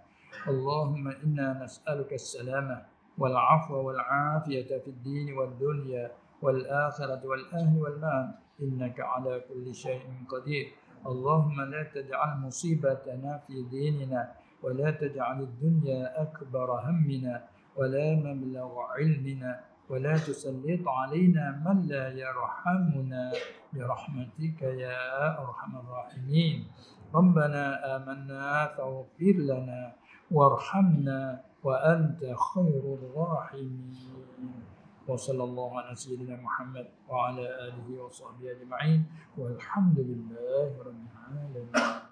اللهم إنا نسألك السلامة والعفو والعافية في الدين والدنيا والآخرة والأهل والمال إنك على كل شيء قدير اللهم لا تجعل مصيبتنا في ديننا ولا تجعل الدنيا أكبر همنا ولا مبلغ علمنا ولا تسلط علينا من لا يرحمنا برحمتك يا أرحم الراحمين ربنا آمنا فاغفر لنا وارحمنا وأنت خير الراحمين وصلى الله على سيدنا محمد وعلى آله وصحبه أجمعين والحمد لله رب العالمين